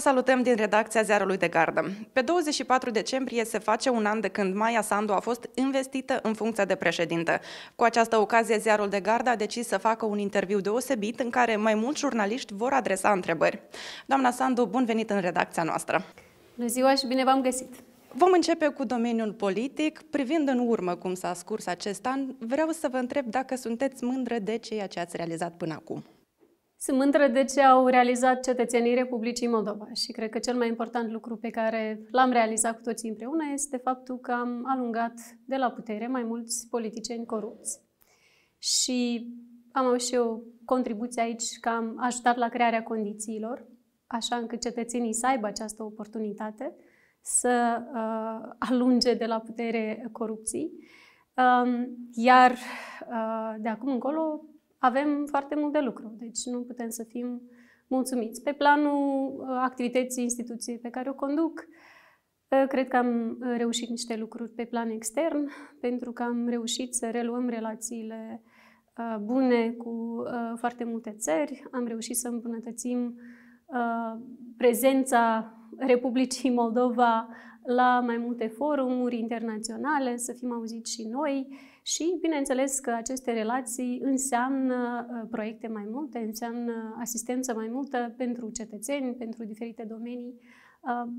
Vă salutăm din redacția Ziarului de Gardă. Pe 24 decembrie se face un an de când Maia Sandu a fost investită în funcția de președintă. Cu această ocazie, Ziarul de Gardă a decis să facă un interviu deosebit în care mai mulți jurnaliști vor adresa întrebări. Doamna Sandu, bun venit în redacția noastră! Bună ziua și bine v-am găsit! Vom începe cu domeniul politic. Privind în urmă cum s-a scurs acest an, vreau să vă întreb dacă sunteți mândră de ceea ce ați realizat până acum. Sunt mândră de ce au realizat cetățenii Republicii Moldova și cred că cel mai important lucru pe care l-am realizat cu toții împreună este faptul că am alungat de la putere mai mulți politicieni corupți. Și am avut și eu contribuție aici că am ajutat la crearea condițiilor, așa încât cetățenii să aibă această oportunitate să uh, alunge de la putere corupții. Um, iar uh, de acum încolo avem foarte mult de lucru, deci nu putem să fim mulțumiți. Pe planul uh, activității instituției pe care o conduc, uh, cred că am uh, reușit niște lucruri pe plan extern, pentru că am reușit să reluăm relațiile bune cu foarte multe țări, am reușit să îmbunătățim prezența Republicii Moldova la mai multe forumuri internaționale, să fim auziți și noi, și, bineînțeles, că aceste relații înseamnă uh, proiecte mai multe, înseamnă asistență mai multă pentru cetățeni, pentru diferite domenii. Uh,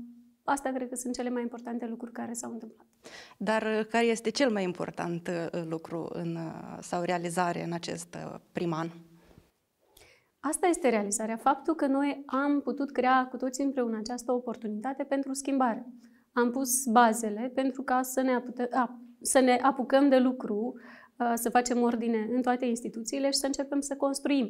Asta cred că sunt cele mai importante lucruri care s-au întâmplat. Dar uh, care este cel mai important lucru în, sau realizare în acest prim an? Asta este realizarea. Faptul că noi am putut crea cu toții împreună această oportunitate pentru schimbare. Am pus bazele pentru ca să ne să ne apucăm de lucru, uh, să facem ordine în toate instituțiile și să începem să construim.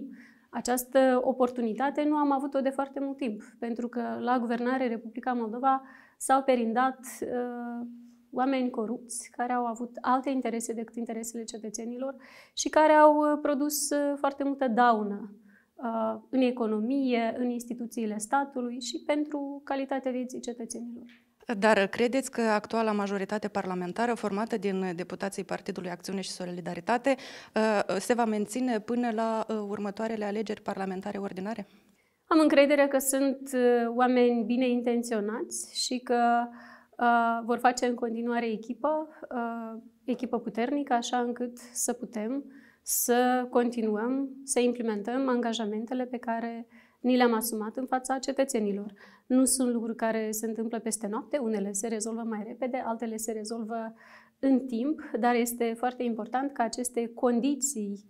Această oportunitate nu am avut-o de foarte mult timp, pentru că la guvernare Republica Moldova s-au perindat uh, oameni corupți care au avut alte interese decât interesele cetățenilor și care au uh, produs uh, foarte multă daună uh, în economie, în instituțiile statului și pentru calitatea vieții cetățenilor. Dar uh, credeți că actuala majoritate parlamentară, formată din uh, deputații Partidului Acțiune și Solidaritate, uh, se va menține până la următoarele alegeri parlamentare ordinare? Am încredere că sunt oameni bine intenționați și că vor face în continuare echipă, echipă puternică, așa încât să putem să continuăm să implementăm angajamentele pe care ni le-am asumat în fața cetățenilor. Nu sunt lucruri care se întâmplă peste noapte, unele se rezolvă mai repede, altele se rezolvă în timp, dar este foarte important ca aceste condiții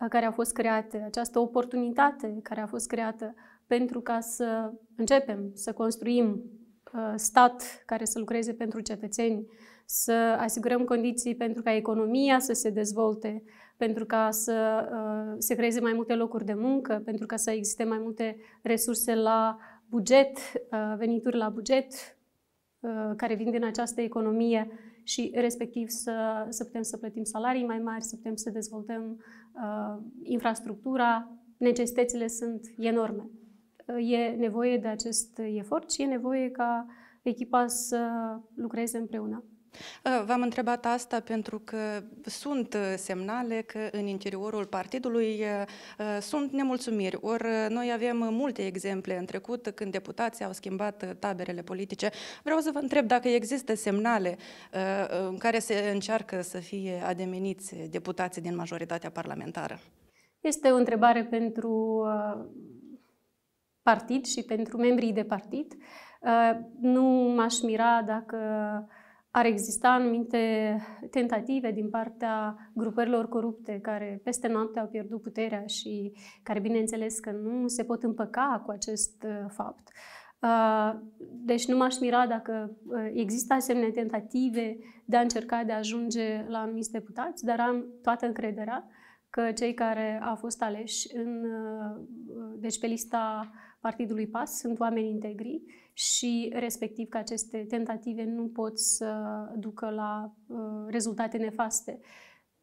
uh, care au fost create, această oportunitate care a fost creată pentru ca să începem să construim uh, stat care să lucreze pentru cetățeni, să asigurăm condiții pentru ca economia să se dezvolte, pentru ca să uh, se creeze mai multe locuri de muncă, pentru ca să existe mai multe resurse la buget, uh, venituri la buget uh, care vin din această economie și respectiv să, să putem să plătim salarii mai mari, să putem să dezvoltăm uh, infrastructura. Necesitățile sunt enorme. E nevoie de acest efort și e nevoie ca echipa să lucreze împreună. Uh, v-am întrebat asta pentru că sunt uh, semnale că în interiorul partidului uh, sunt nemulțumiri. Ori noi avem multe exemple în trecut când deputații au schimbat taberele politice. Vreau să vă întreb dacă există semnale în care se încearcă să fie ademeniți deputații din majoritatea parlamentară. Este o întrebare pentru partid și pentru membrii de partid. Nu m-aș mira dacă ar exista anumite tentative din partea grupărilor corupte care peste noapte au pierdut puterea și care, bineînțeles, că nu se pot împăca cu acest uh, fapt. Uh, deci nu m-aș mira dacă uh, există asemenea tentative de a încerca de a ajunge la anumiți deputați, dar am toată încrederea că cei care au fost aleși în, deci pe lista partidului PAS sunt oameni integri și respectiv că aceste tentative nu pot să ducă la uh, rezultate nefaste.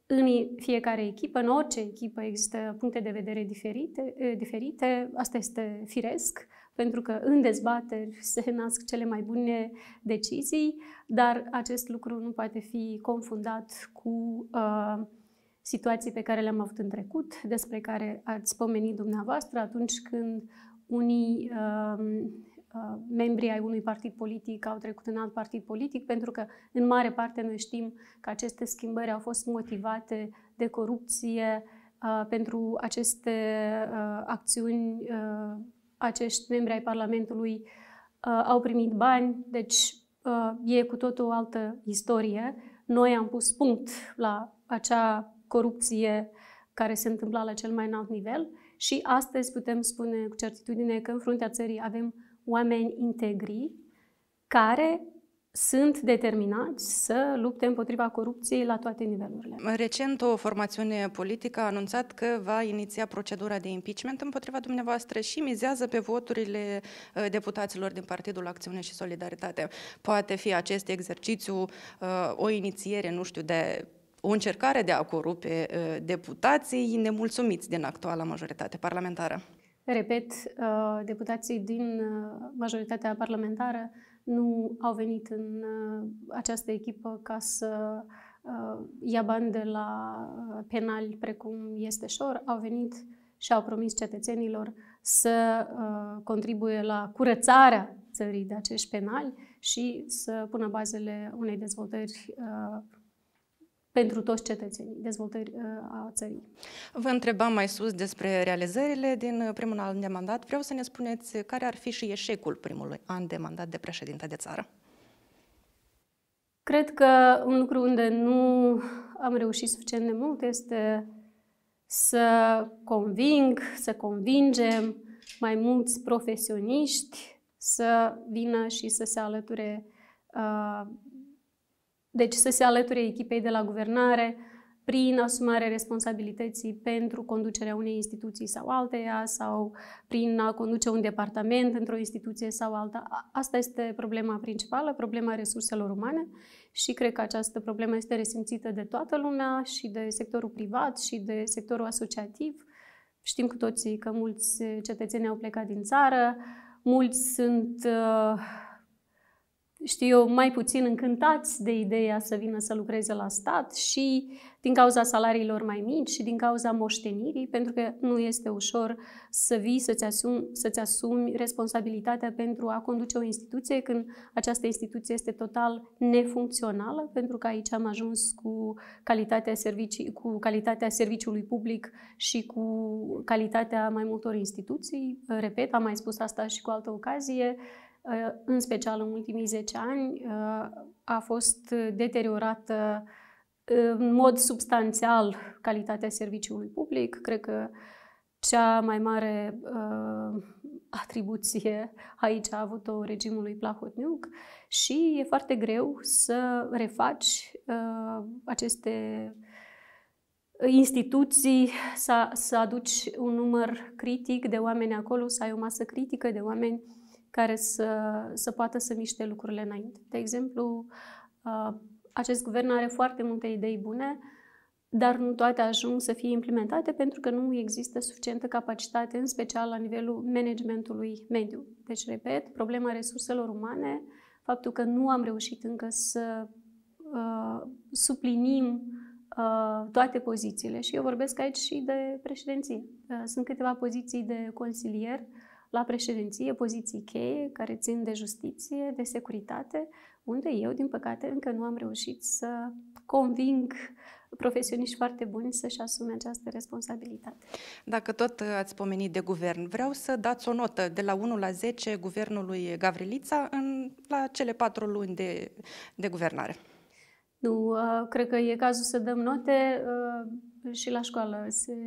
În fiecare echipă, în orice echipă, există puncte de vedere diferite, uh, diferite. asta este firesc, pentru că în dezbateri se nasc cele mai bune decizii, dar acest lucru nu poate fi confundat cu uh, situații pe care le-am avut în trecut, despre care ați pomenit dumneavoastră atunci când unii um, uh, membri ai unui partid politic au trecut în alt partid politic, pentru că, în mare parte, noi știm că aceste schimbări au fost motivate de corupție. Uh, pentru aceste uh, acțiuni, uh, acești membri ai Parlamentului au primit bani, deci e cu tot o altă istorie. Noi am pus punct la acea corupție care se întâmpla la cel mai înalt nivel și astăzi putem spune cu certitudine că în fruntea țării avem oameni integri care sunt determinați să lupte împotriva corupției la toate nivelurile. Recent, o formațiune politică a anunțat că va iniția procedura de impeachment împotriva dumneavoastră și mizează pe voturile uh, deputaților din Partidul Acțiune și Solidaritate. Poate fi acest exercițiu uh, o inițiere, nu știu, de o încercare de a corupe ă, deputații nemulțumiți din actuala majoritate parlamentară. Repet, ă, deputații din ă, majoritatea parlamentară nu au venit în această echipă ca să ia bani de la penali precum este șor, au venit și au promis cetățenilor să contribuie la curățarea țării de acești penali și să pună bazele unei dezvoltări pentru toți cetățenii dezvoltării uh, a țării. Vă întrebam mai sus despre realizările din uh, primul an de mandat. Vreau să ne spuneți uh, care ar fi și eșecul primului an de mandat de președinte de țară. Cred că un lucru unde nu am reușit suficient de mult este să conving, să convingem mai mulți profesioniști să vină și să se alăture uh, deci să se alăture echipei de la guvernare prin asumarea responsabilității pentru conducerea unei instituții sau alteia sau prin a conduce un departament într-o instituție sau alta. Asta este problema principală, problema resurselor umane și cred că această problemă este resimțită de toată lumea și de sectorul privat și de sectorul asociativ. Știm cu toții că mulți cetățeni au plecat din țară, mulți sunt uh, știu eu, mai puțin încântați de ideea să vină să lucreze la stat și din cauza salariilor mai mici și din cauza moștenirii, pentru că nu este ușor să vii, să-ți asumi, să-ți asumi responsabilitatea pentru a conduce o instituție când această instituție este total nefuncțională, pentru că aici am ajuns cu calitatea, servicii, cu calitatea serviciului public și cu calitatea mai multor instituții. Repet, am mai spus asta și cu altă ocazie, Ă, în special în ultimii 10 ani, ă, a fost deteriorată în mod substanțial calitatea serviciului public. Cred că cea mai mare uh, atribuție aici a avut-o regimului Plahotniuc și e foarte greu să refaci uh, aceste instituții, să, să aduci un număr critic de oameni acolo, să ai o masă critică de oameni uh, care să, să poată să miște lucrurile înainte. De exemplu, uh, acest guvern are foarte multe idei bune, dar nu toate ajung să fie implementate pentru că nu există suficientă capacitate, în special la nivelul managementului mediu. Deci, repet, problema resurselor umane, faptul că nu am reușit încă să uh, suplinim uh, toate pozițiile. Și eu vorbesc aici și de președinție. Uh, sunt câteva poziții de consilier uh, la președinție poziții cheie care țin de justiție, de securitate, unde eu, din păcate, încă nu am reușit să conving profesioniști foarte buni să-și asume această responsabilitate. Dacă tot uh, ați pomenit de guvern, vreau să dați o notă de la 1 la 10 guvernului Gavrilița în, la cele patru luni de, de guvernare. Nu, uh, cred că e cazul să dăm note uh, și la școală se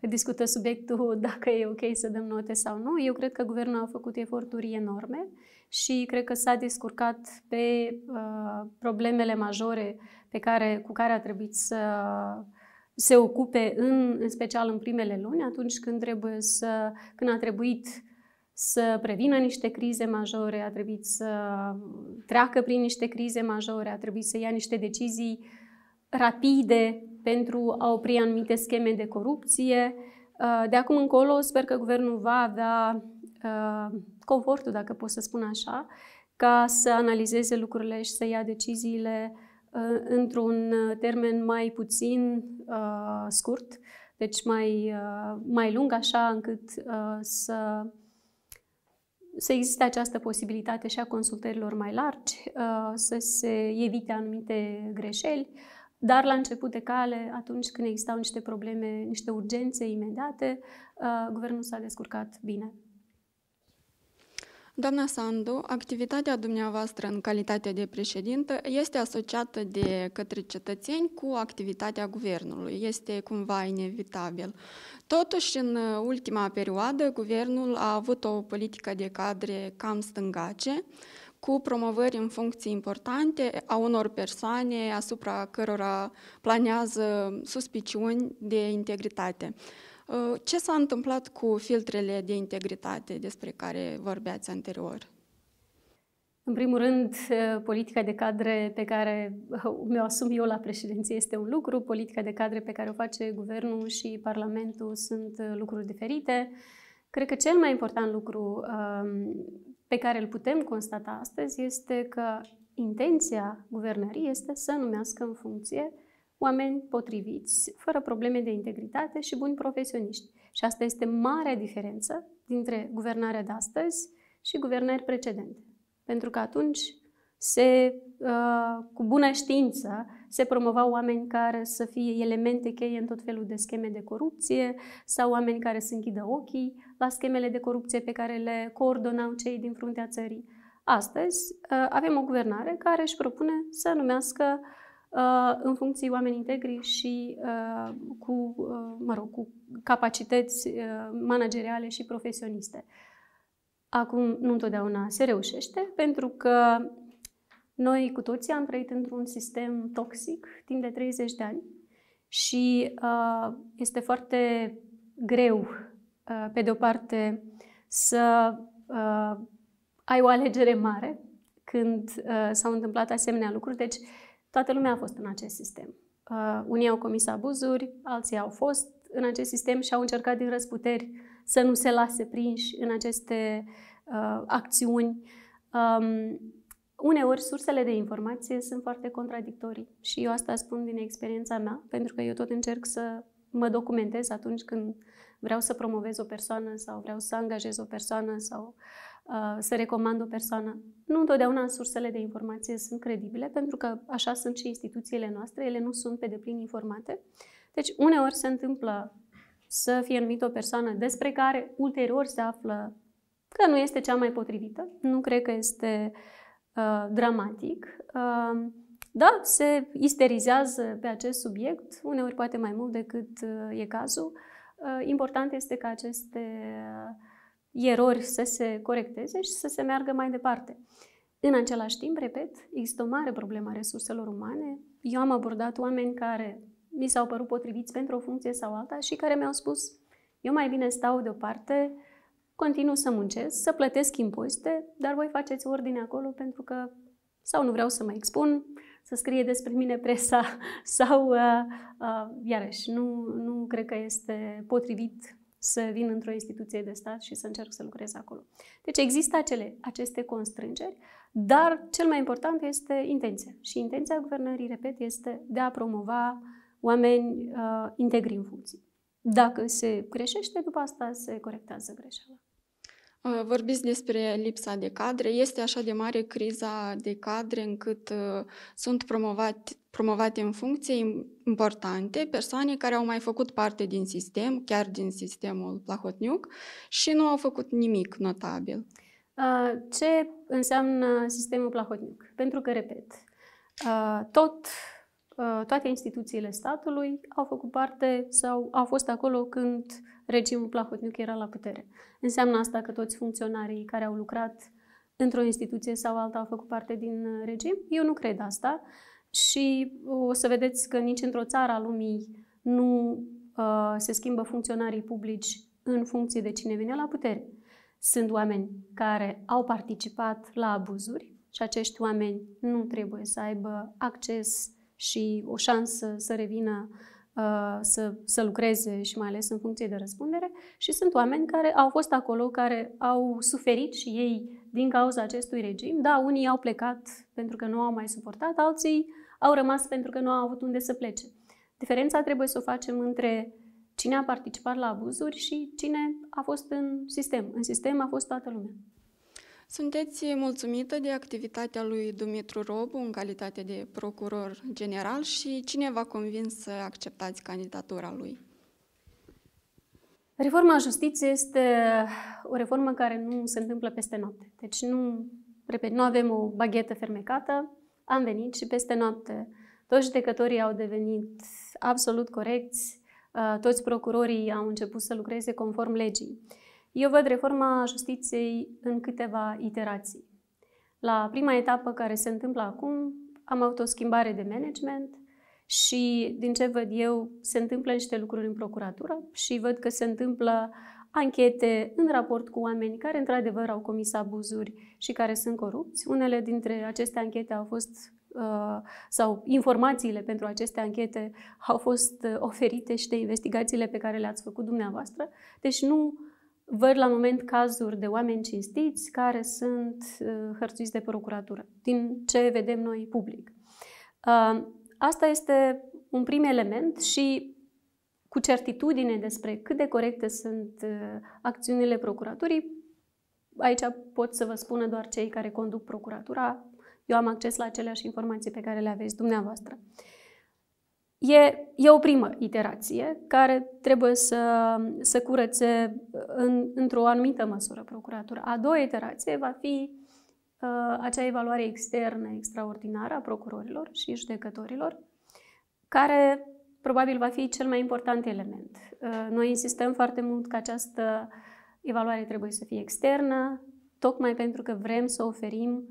discută subiectul dacă e ok să dăm note sau nu. Eu cred că guvernul a făcut eforturi enorme și cred că s-a descurcat pe uh, problemele majore pe care, cu care a trebuit să se ocupe, în, în special în primele luni, atunci când, trebuie să, când a trebuit să prevină niște crize majore, a trebuit să treacă prin niște crize majore, a trebuit să ia niște decizii rapide pentru a opri anumite scheme de corupție. Uh, de acum încolo, sper că guvernul va avea uh, confortul, dacă pot să spun așa, ca să analizeze lucrurile și să ia deciziile uh, într-un termen mai puțin scurt, deci mai, mai lung, așa încât să, să existe această posibilitate și a consultărilor mai largi, să se evite anumite greșeli. Dar la început de cale, atunci când existau niște probleme, niște urgențe imediate, uh, guvernul s-a descurcat bine. Doamna Sandu, activitatea dumneavoastră în calitate de președintă este asociată de către cetățeni cu activitatea guvernului. Este cumva inevitabil. Totuși, în ultima perioadă, guvernul a avut o politică de cadre cam stângace, cu promovări în funcții importante a unor persoane asupra cărora planează suspiciuni de integritate. Uh, ce s-a întâmplat cu filtrele de integritate despre care vorbeați anterior? În primul rând, uh, politica de cadre pe care uh, mi-o asum eu la președinție este un lucru, politica de cadre pe care o face guvernul și Parlamentul sunt lucruri diferite. Cred că cel mai important lucru um, pe care îl putem constata astăzi este că intenția guvernării este să numească în funcție oameni potriviți, fără probleme de integritate și buni profesioniști. Și asta este marea diferență dintre guvernarea de astăzi și guvernări precedente. Pentru că atunci se, uh, cu bună știință, se promovau oameni care să fie elemente cheie în tot felul de scheme de corupție sau oameni care să închidă ochii la schemele de corupție pe care le coordonau cei din fruntea țării. Astăzi ă, avem o guvernare care își propune să numească ă, în funcții oameni integri și ă, cu, mă rog, cu capacități manageriale și profesioniste. Acum, nu întotdeauna se reușește, pentru că noi cu toții am trăit într-un sistem toxic timp de 30 de ani și uh, este foarte greu, uh, pe de o parte, să uh, ai o alegere mare când uh, s-au întâmplat asemenea lucruri. Deci, toată lumea a fost în acest sistem. Uh, unii au comis abuzuri, alții au fost în acest sistem și au încercat din răsputeri să nu se lase prinși în aceste uh, acțiuni. Um, uneori sursele de informație sunt foarte contradictorii și eu asta spun din experiența mea, pentru că eu tot încerc să mă documentez atunci când vreau să promovez o persoană sau vreau să angajez o persoană sau uh, să recomand o persoană. Nu întotdeauna sursele de informație sunt credibile, pentru că așa sunt și instituțiile noastre, ele nu sunt pe deplin informate. Deci, uneori se întâmplă să fie numită o persoană despre care ulterior se află că nu este cea mai potrivită. Nu cred că este uh, Uh, dramatic. Uh, da, se isterizează pe acest subiect, uneori poate mai mult decât uh, e cazul. important este ca aceste erori să se corecteze și să se meargă mai departe. În același timp, repet, există o mare problemă a resurselor umane. Eu am abordat oameni care mi s-au părut potriviți pentru o funcție sau alta și care mi-au spus eu mai bine stau deoparte, continu să muncesc, să plătesc impozite, dar voi faceți ordine acolo pentru că sau nu vreau să mă expun, să scrie despre mine presa sau, uh, uh, iarăși, nu, nu cred că este potrivit să vin într-o instituție de stat și să încerc să lucrez acolo. Deci există acele, aceste constrângeri, dar cel mai important este intenția. Și intenția guvernării, repet, este de a promova oameni uh, integri în funcții. Dacă se greșește, după asta se corectează greșeala. Uh, Vorbiți despre lipsa de cadre. Este așa de mare criza de cadre încât uh, sunt promovate, promovate în funcții importante persoane care au mai făcut parte din sistem, chiar din sistemul Plahotniuc, și nu au făcut nimic notabil. Uh, ce înseamnă sistemul Plahotniuc? Pentru că, repet, tot, toate instituțiile statului au făcut parte sau au fost acolo când regimul Plahotniuc era la putere. Înseamnă asta că toți funcționarii care au lucrat într-o instituție sau alta au făcut parte din uh, regim? Eu nu cred asta și uh, o să vedeți că nici într-o țară a lumii nu uh, se schimbă funcționarii publici în funcție de cine vine la putere. Sunt oameni care au participat la abuzuri și acești oameni nu trebuie să aibă acces și o șansă să revină uh, Uh, să, să lucreze și mai ales în funcție de răspundere și sunt oameni care au fost acolo, care au suferit și ei din cauza acestui regim. Da, unii au plecat pentru că nu au mai suportat, alții au rămas pentru că nu au avut unde să plece. Diferența trebuie să o facem între cine a participat la abuzuri și cine a fost în sistem. În sistem a fost toată lumea. Sunteți mulțumită de activitatea lui Dumitru Robu în calitate de procuror general și cine v-a convins să acceptați candidatura lui? Reforma justiției este o reformă care nu se întâmplă peste noapte. Deci nu, repet, nu avem o baghetă fermecată. Am venit și peste noapte toți judecătorii au devenit absolut corecți, toți procurorii au început să lucreze conform legii. Eu văd reforma justiției în câteva iterații. La prima etapă care se întâmplă acum, am avut o schimbare de management și, din ce văd eu, se întâmplă niște lucruri în procuratură și văd că se întâmplă anchete în raport cu oameni care, într-adevăr, au comis abuzuri și care sunt corupți. Unele dintre aceste anchete au fost uh, sau informațiile pentru aceste anchete au fost uh, oferite și de investigațiile pe care le-ați făcut dumneavoastră. Deci nu Văd la moment cazuri de oameni cinstiți care sunt uh, hărțuiți de procuratură, din ce vedem noi public. Uh, asta este un prim element și cu certitudine despre cât de corecte sunt uh, acțiunile procuraturii, aici pot să vă spună doar cei care conduc procuratura. Eu am acces la aceleași informații pe care le aveți dumneavoastră. Uh, E, e o primă iterație care trebuie să, să curățe uh, în, într-o anumită măsură procuratura. A doua iterație va fi uh, acea evaluare externă extraordinară a procurorilor și judecătorilor, care probabil va fi cel mai important element. Uh, noi insistăm foarte mult că această evaluare trebuie să fie externă, tocmai pentru că vrem să oferim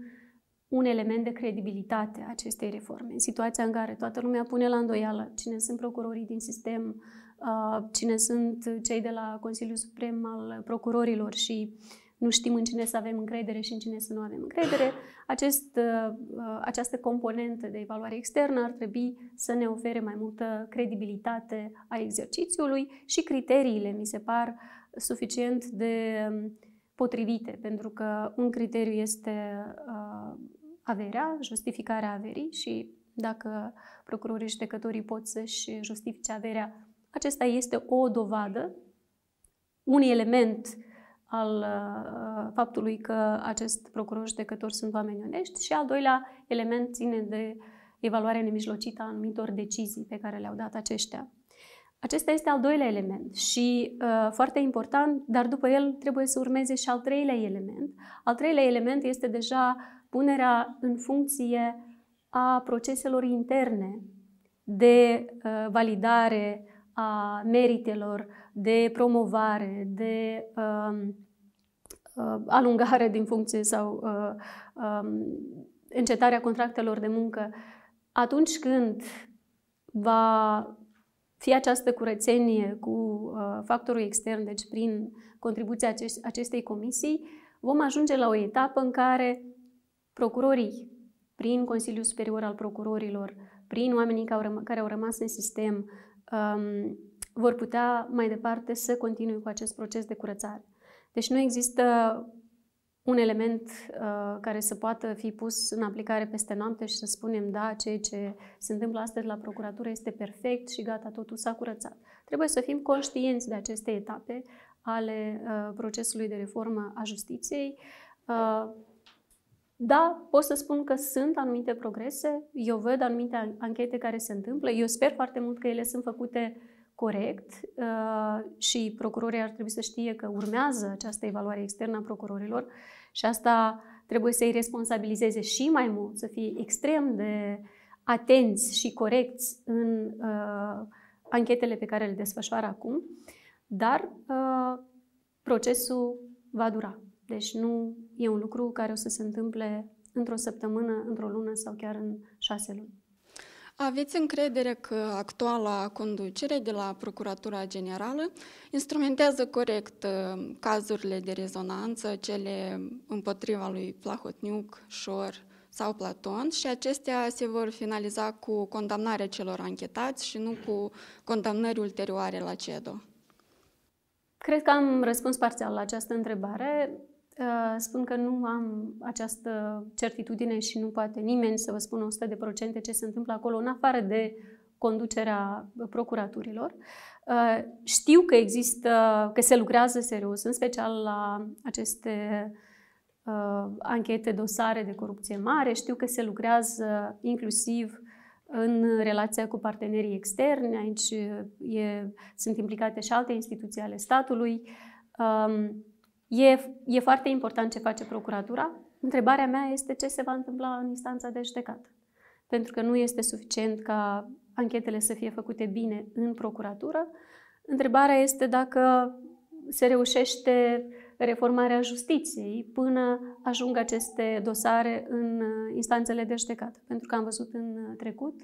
un element de credibilitate a acestei reforme. În situația în care toată lumea pune la îndoială cine sunt procurorii din sistem, uh, cine sunt cei de la Consiliul Suprem al Procurorilor și nu știm în cine să avem încredere și în cine să nu avem încredere, acest, uh, uh, această componentă de evaluare externă ar trebui să ne ofere mai multă credibilitate a exercițiului și criteriile mi se par suficient de uh, potrivite, pentru că un criteriu este uh, averea, justificarea averii și dacă procurorii judecătorii pot să-și justifice averea, acesta este o dovadă, un element al uh, faptului că acest procuror judecător sunt oameni onești și al doilea element ține de evaluarea nemijlocită a anumitor decizii pe care le-au dat aceștia. Acesta este al doilea element și uh, foarte important, dar după el trebuie să urmeze și al treilea element. Al treilea element este deja punerea în funcție a proceselor interne de uh, validare a meritelor, de promovare, de uh, uh, alungare din funcție sau uh, uh, încetarea contractelor de muncă. Atunci când va fie această curățenie cu uh, factorul extern, deci prin contribuția acestei comisii, vom ajunge la o etapă în care procurorii, prin Consiliul Superior al Procurorilor, prin oamenii care au rămas în sistem, um, vor putea mai departe să continue cu acest proces de curățare. Deci nu există un element uh, care să poată fi pus în aplicare peste noapte și să spunem, da, ceea ce se întâmplă astăzi la procuratură este perfect și gata, totul s-a curățat. Trebuie să fim conștienți de aceste etape ale uh, procesului de reformă a justiției. Uh, da, pot să spun că sunt anumite progrese, eu văd anumite anchete care se întâmplă, eu sper foarte mult că ele sunt făcute corect uh, și procurorii ar trebui să știe că urmează această evaluare externă a procurorilor și asta trebuie să-i responsabilizeze și mai mult, să fie extrem de atenți și corecți în uh, anchetele pe care le desfășoară acum, dar uh, procesul va dura. Deci nu e un lucru care o să se întâmple într-o săptămână, într-o lună sau chiar în șase luni. Aveți încredere că actuala conducere de la Procuratura Generală instrumentează corect uh, cazurile de rezonanță, cele împotriva lui Plahotniuc, Șor sau Platon și acestea se vor finaliza cu condamnarea celor anchetați și nu cu condamnări ulterioare la CEDO? Cred că am răspuns parțial la această întrebare. Uh, spun că nu am această certitudine și nu poate nimeni să vă spună 100% ce se întâmplă acolo, în afară de conducerea procuraturilor. Uh, știu că există, că se lucrează serios, în special la aceste uh, anchete, dosare de corupție mare. Știu că se lucrează inclusiv în relația cu partenerii externi. Aici e, sunt implicate și alte instituții ale statului. Um, E, e foarte important ce face procuratura. Întrebarea mea este ce se va întâmpla în instanța de judecată. Pentru că nu este suficient ca anchetele să fie făcute bine în procuratură. Întrebarea este dacă se reușește reformarea justiției până ajung aceste dosare în uh, instanțele de judecată. Pentru că am văzut în uh, trecut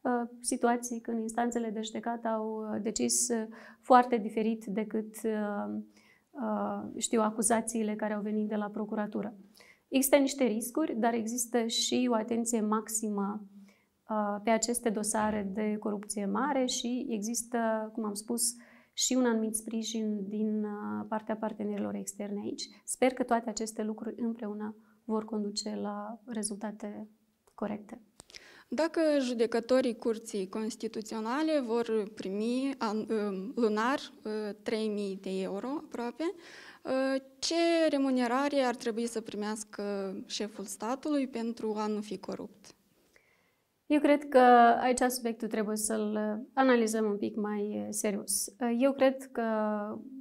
uh, situații când instanțele de judecată au decis foarte diferit decât Uh, știu, acuzațiile care au venit de la procuratură. Există niște riscuri, dar există și o atenție maximă uh, pe aceste dosare de corupție mare și există, cum am spus, și un anumit sprijin din uh, partea partenerilor externe aici. Sper că toate aceste lucruri împreună vor conduce la rezultate corecte dacă judecătorii Curții Constituționale vor primi ă, lunar 3.000 ă, de euro aproape, ă, ce remunerare ar trebui să primească șeful statului pentru a nu fi corupt? Eu cred că aici subiectul trebuie să-l analizăm un pic mai serios. Eu cred că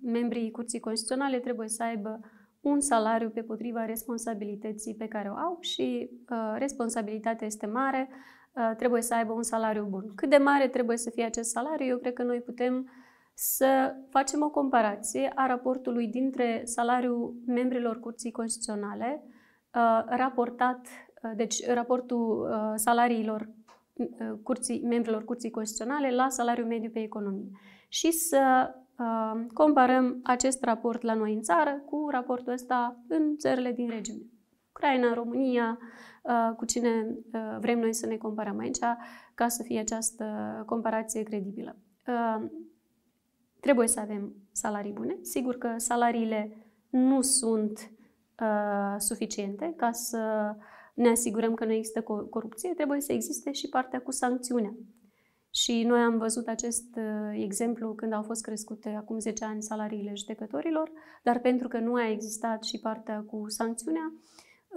membrii Curții Constituționale trebuie să aibă un salariu pe potriva responsabilității pe care o au și uh, responsabilitatea este mare Uh, trebuie să aibă un salariu bun. Cât de mare trebuie să fie acest salariu? Eu cred că noi putem să facem o comparație a raportului dintre salariul membrilor Curții Constituționale uh, raportat, uh, deci raportul salariilor curții, membrilor Curții Constituționale la salariul mediu pe economie și să comparăm acest raport la noi în țară cu raportul ăsta în țările din regiune. Ucraina, România, Uh, cu cine uh, vrem noi să ne comparăm aici ca să fie această comparație credibilă. Uh, trebuie să avem salarii bune. Sigur că salariile nu sunt suficiente ca să ne asigurăm că nu există corupție, trebuie să existe și partea cu sancțiunea. Și noi am văzut acest exemplu când au fost crescute acum 10 ani salariile judecătorilor, dar pentru că nu a existat și partea cu sancțiunea,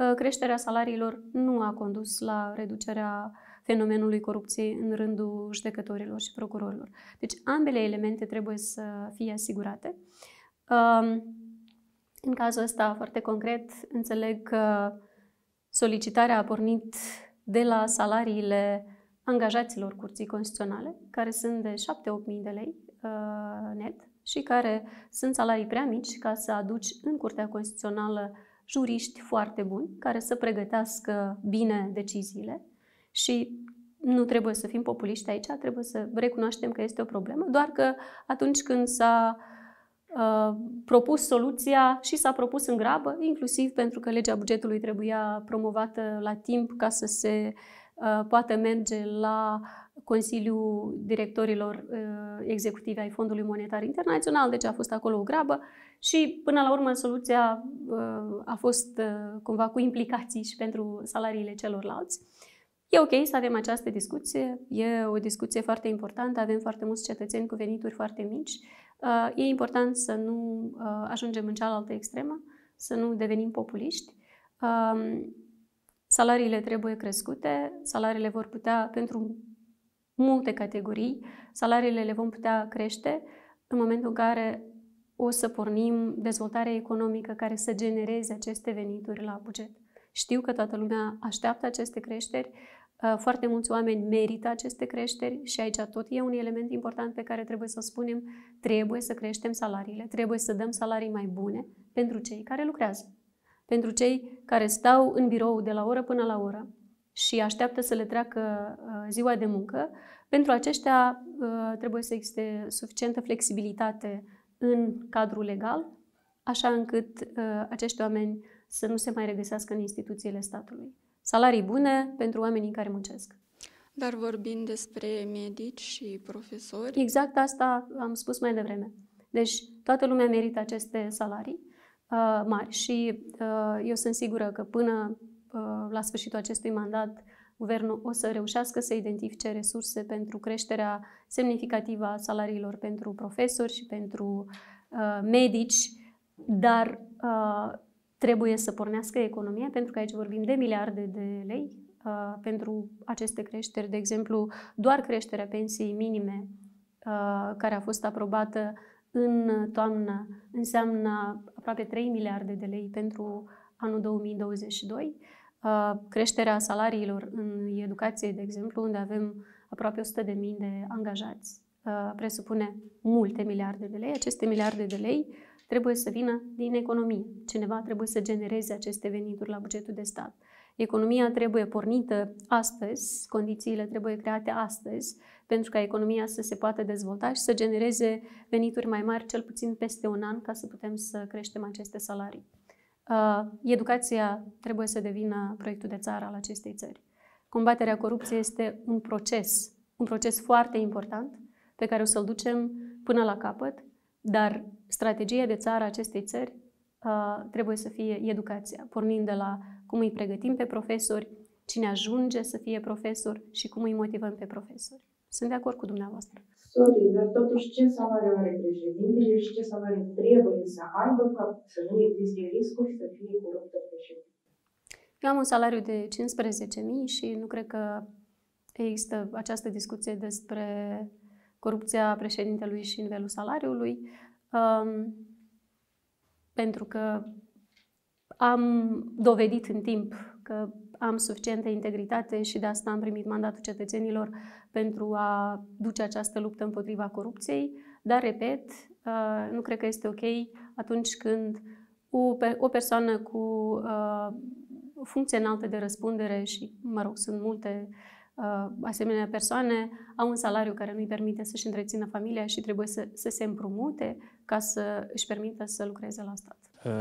Ă, creșterea salariilor nu a condus la reducerea fenomenului corupției în rândul judecătorilor și procurorilor. Deci ambele elemente trebuie să fie asigurate. În cazul ăsta, foarte concret, înțeleg că solicitarea a pornit de la salariile angajaților Curții Constituționale, care sunt de 7-8.000 de lei ă, net și care sunt salarii prea mici ca să aduci în Curtea Constituțională juriști foarte buni care să pregătească bine deciziile și nu trebuie să fim populiști aici, trebuie să recunoaștem că este o problemă, doar că atunci când s-a uh, propus soluția și s-a propus în grabă, inclusiv pentru că legea bugetului trebuia promovată la timp ca să se uh, poată merge la Consiliul Directorilor uh, Executive ai Fondului Monetar Internațional, deci a fost acolo o grabă și până la urmă soluția uh, a fost uh, cumva cu implicații și pentru salariile celorlalți. E ok să avem această discuție, e o discuție foarte importantă, avem foarte mulți cetățeni cu venituri foarte mici. Uh, e important să nu ajungem în cealaltă extremă, să nu devenim populiști. Um, salariile trebuie crescute, salariile vor putea, pentru multe categorii, salariile le vom putea crește în momentul în care o să pornim dezvoltarea economică care să genereze aceste venituri la buget. Știu că toată lumea așteaptă aceste creșteri, uh, foarte mulți oameni merită aceste creșteri și aici tot e un element important pe care trebuie să spunem, trebuie să creștem salariile, trebuie să dăm salarii mai bune pentru cei care lucrează, pentru cei care stau în birou de la oră până la oră și așteaptă să le treacă uh, ziua de muncă, pentru aceștia uh, trebuie să existe suficientă flexibilitate în cadrul legal, așa încât uh, acești oameni să nu se mai regăsească în instituțiile statului. Salarii bune pentru oamenii care muncesc. Dar vorbim despre medici și profesori. Exact asta am spus mai devreme. Deci toată lumea merită aceste salarii uh, mari și uh, eu sunt sigură că până uh, la sfârșitul acestui mandat guvernul o să reușească să identifice resurse pentru creșterea semnificativă a salariilor pentru profesori și pentru uh, medici, dar uh, trebuie să pornească economia, pentru că aici vorbim de miliarde de lei uh, pentru aceste creșteri. De exemplu, doar creșterea pensiei minime, uh, care a fost aprobată în toamnă, înseamnă aproape 3 miliarde de lei pentru anul 2022. Uh, creșterea salariilor în educație, de exemplu, unde avem aproape mii de angajați, uh, presupune multe miliarde de lei. Aceste miliarde de lei trebuie să vină din economie. Cineva trebuie să genereze aceste venituri la bugetul de stat. Economia trebuie pornită astăzi, condițiile trebuie create astăzi, pentru ca economia să se poată dezvolta și să genereze venituri mai mari, cel puțin peste un an, ca să putem să creștem aceste salarii. Uh, educația trebuie să devină proiectul de țară al acestei țări. Combaterea corupției este un proces, un proces foarte important pe care o să-l ducem până la capăt, dar strategia de țară a acestei țări uh, trebuie să fie educația, pornind de la cum îi pregătim pe profesori, cine ajunge să fie profesor și cum îi motivăm pe profesori. Sunt de acord cu dumneavoastră. Sorry, dar totuși ce salariu are președintele și ce salariu trebuie să aibă ca să nu existe riscul să fie coruptă președinte? Eu am un salariu de 15.000 și nu cred că există această discuție despre corupția președintelui și nivelul salariului, um, pentru că am dovedit în timp că am suficientă integritate și de asta am primit mandatul cetățenilor pentru a duce această luptă împotriva corupției. Dar, repet, uh, nu cred că este ok atunci când o persoană cu uh, funcție înaltă de răspundere și, mă rog, sunt multe uh, asemenea persoane, au un salariu care nu-i permite să-și întrețină familia și trebuie să, să se împrumute ca să își permită să lucreze la stat.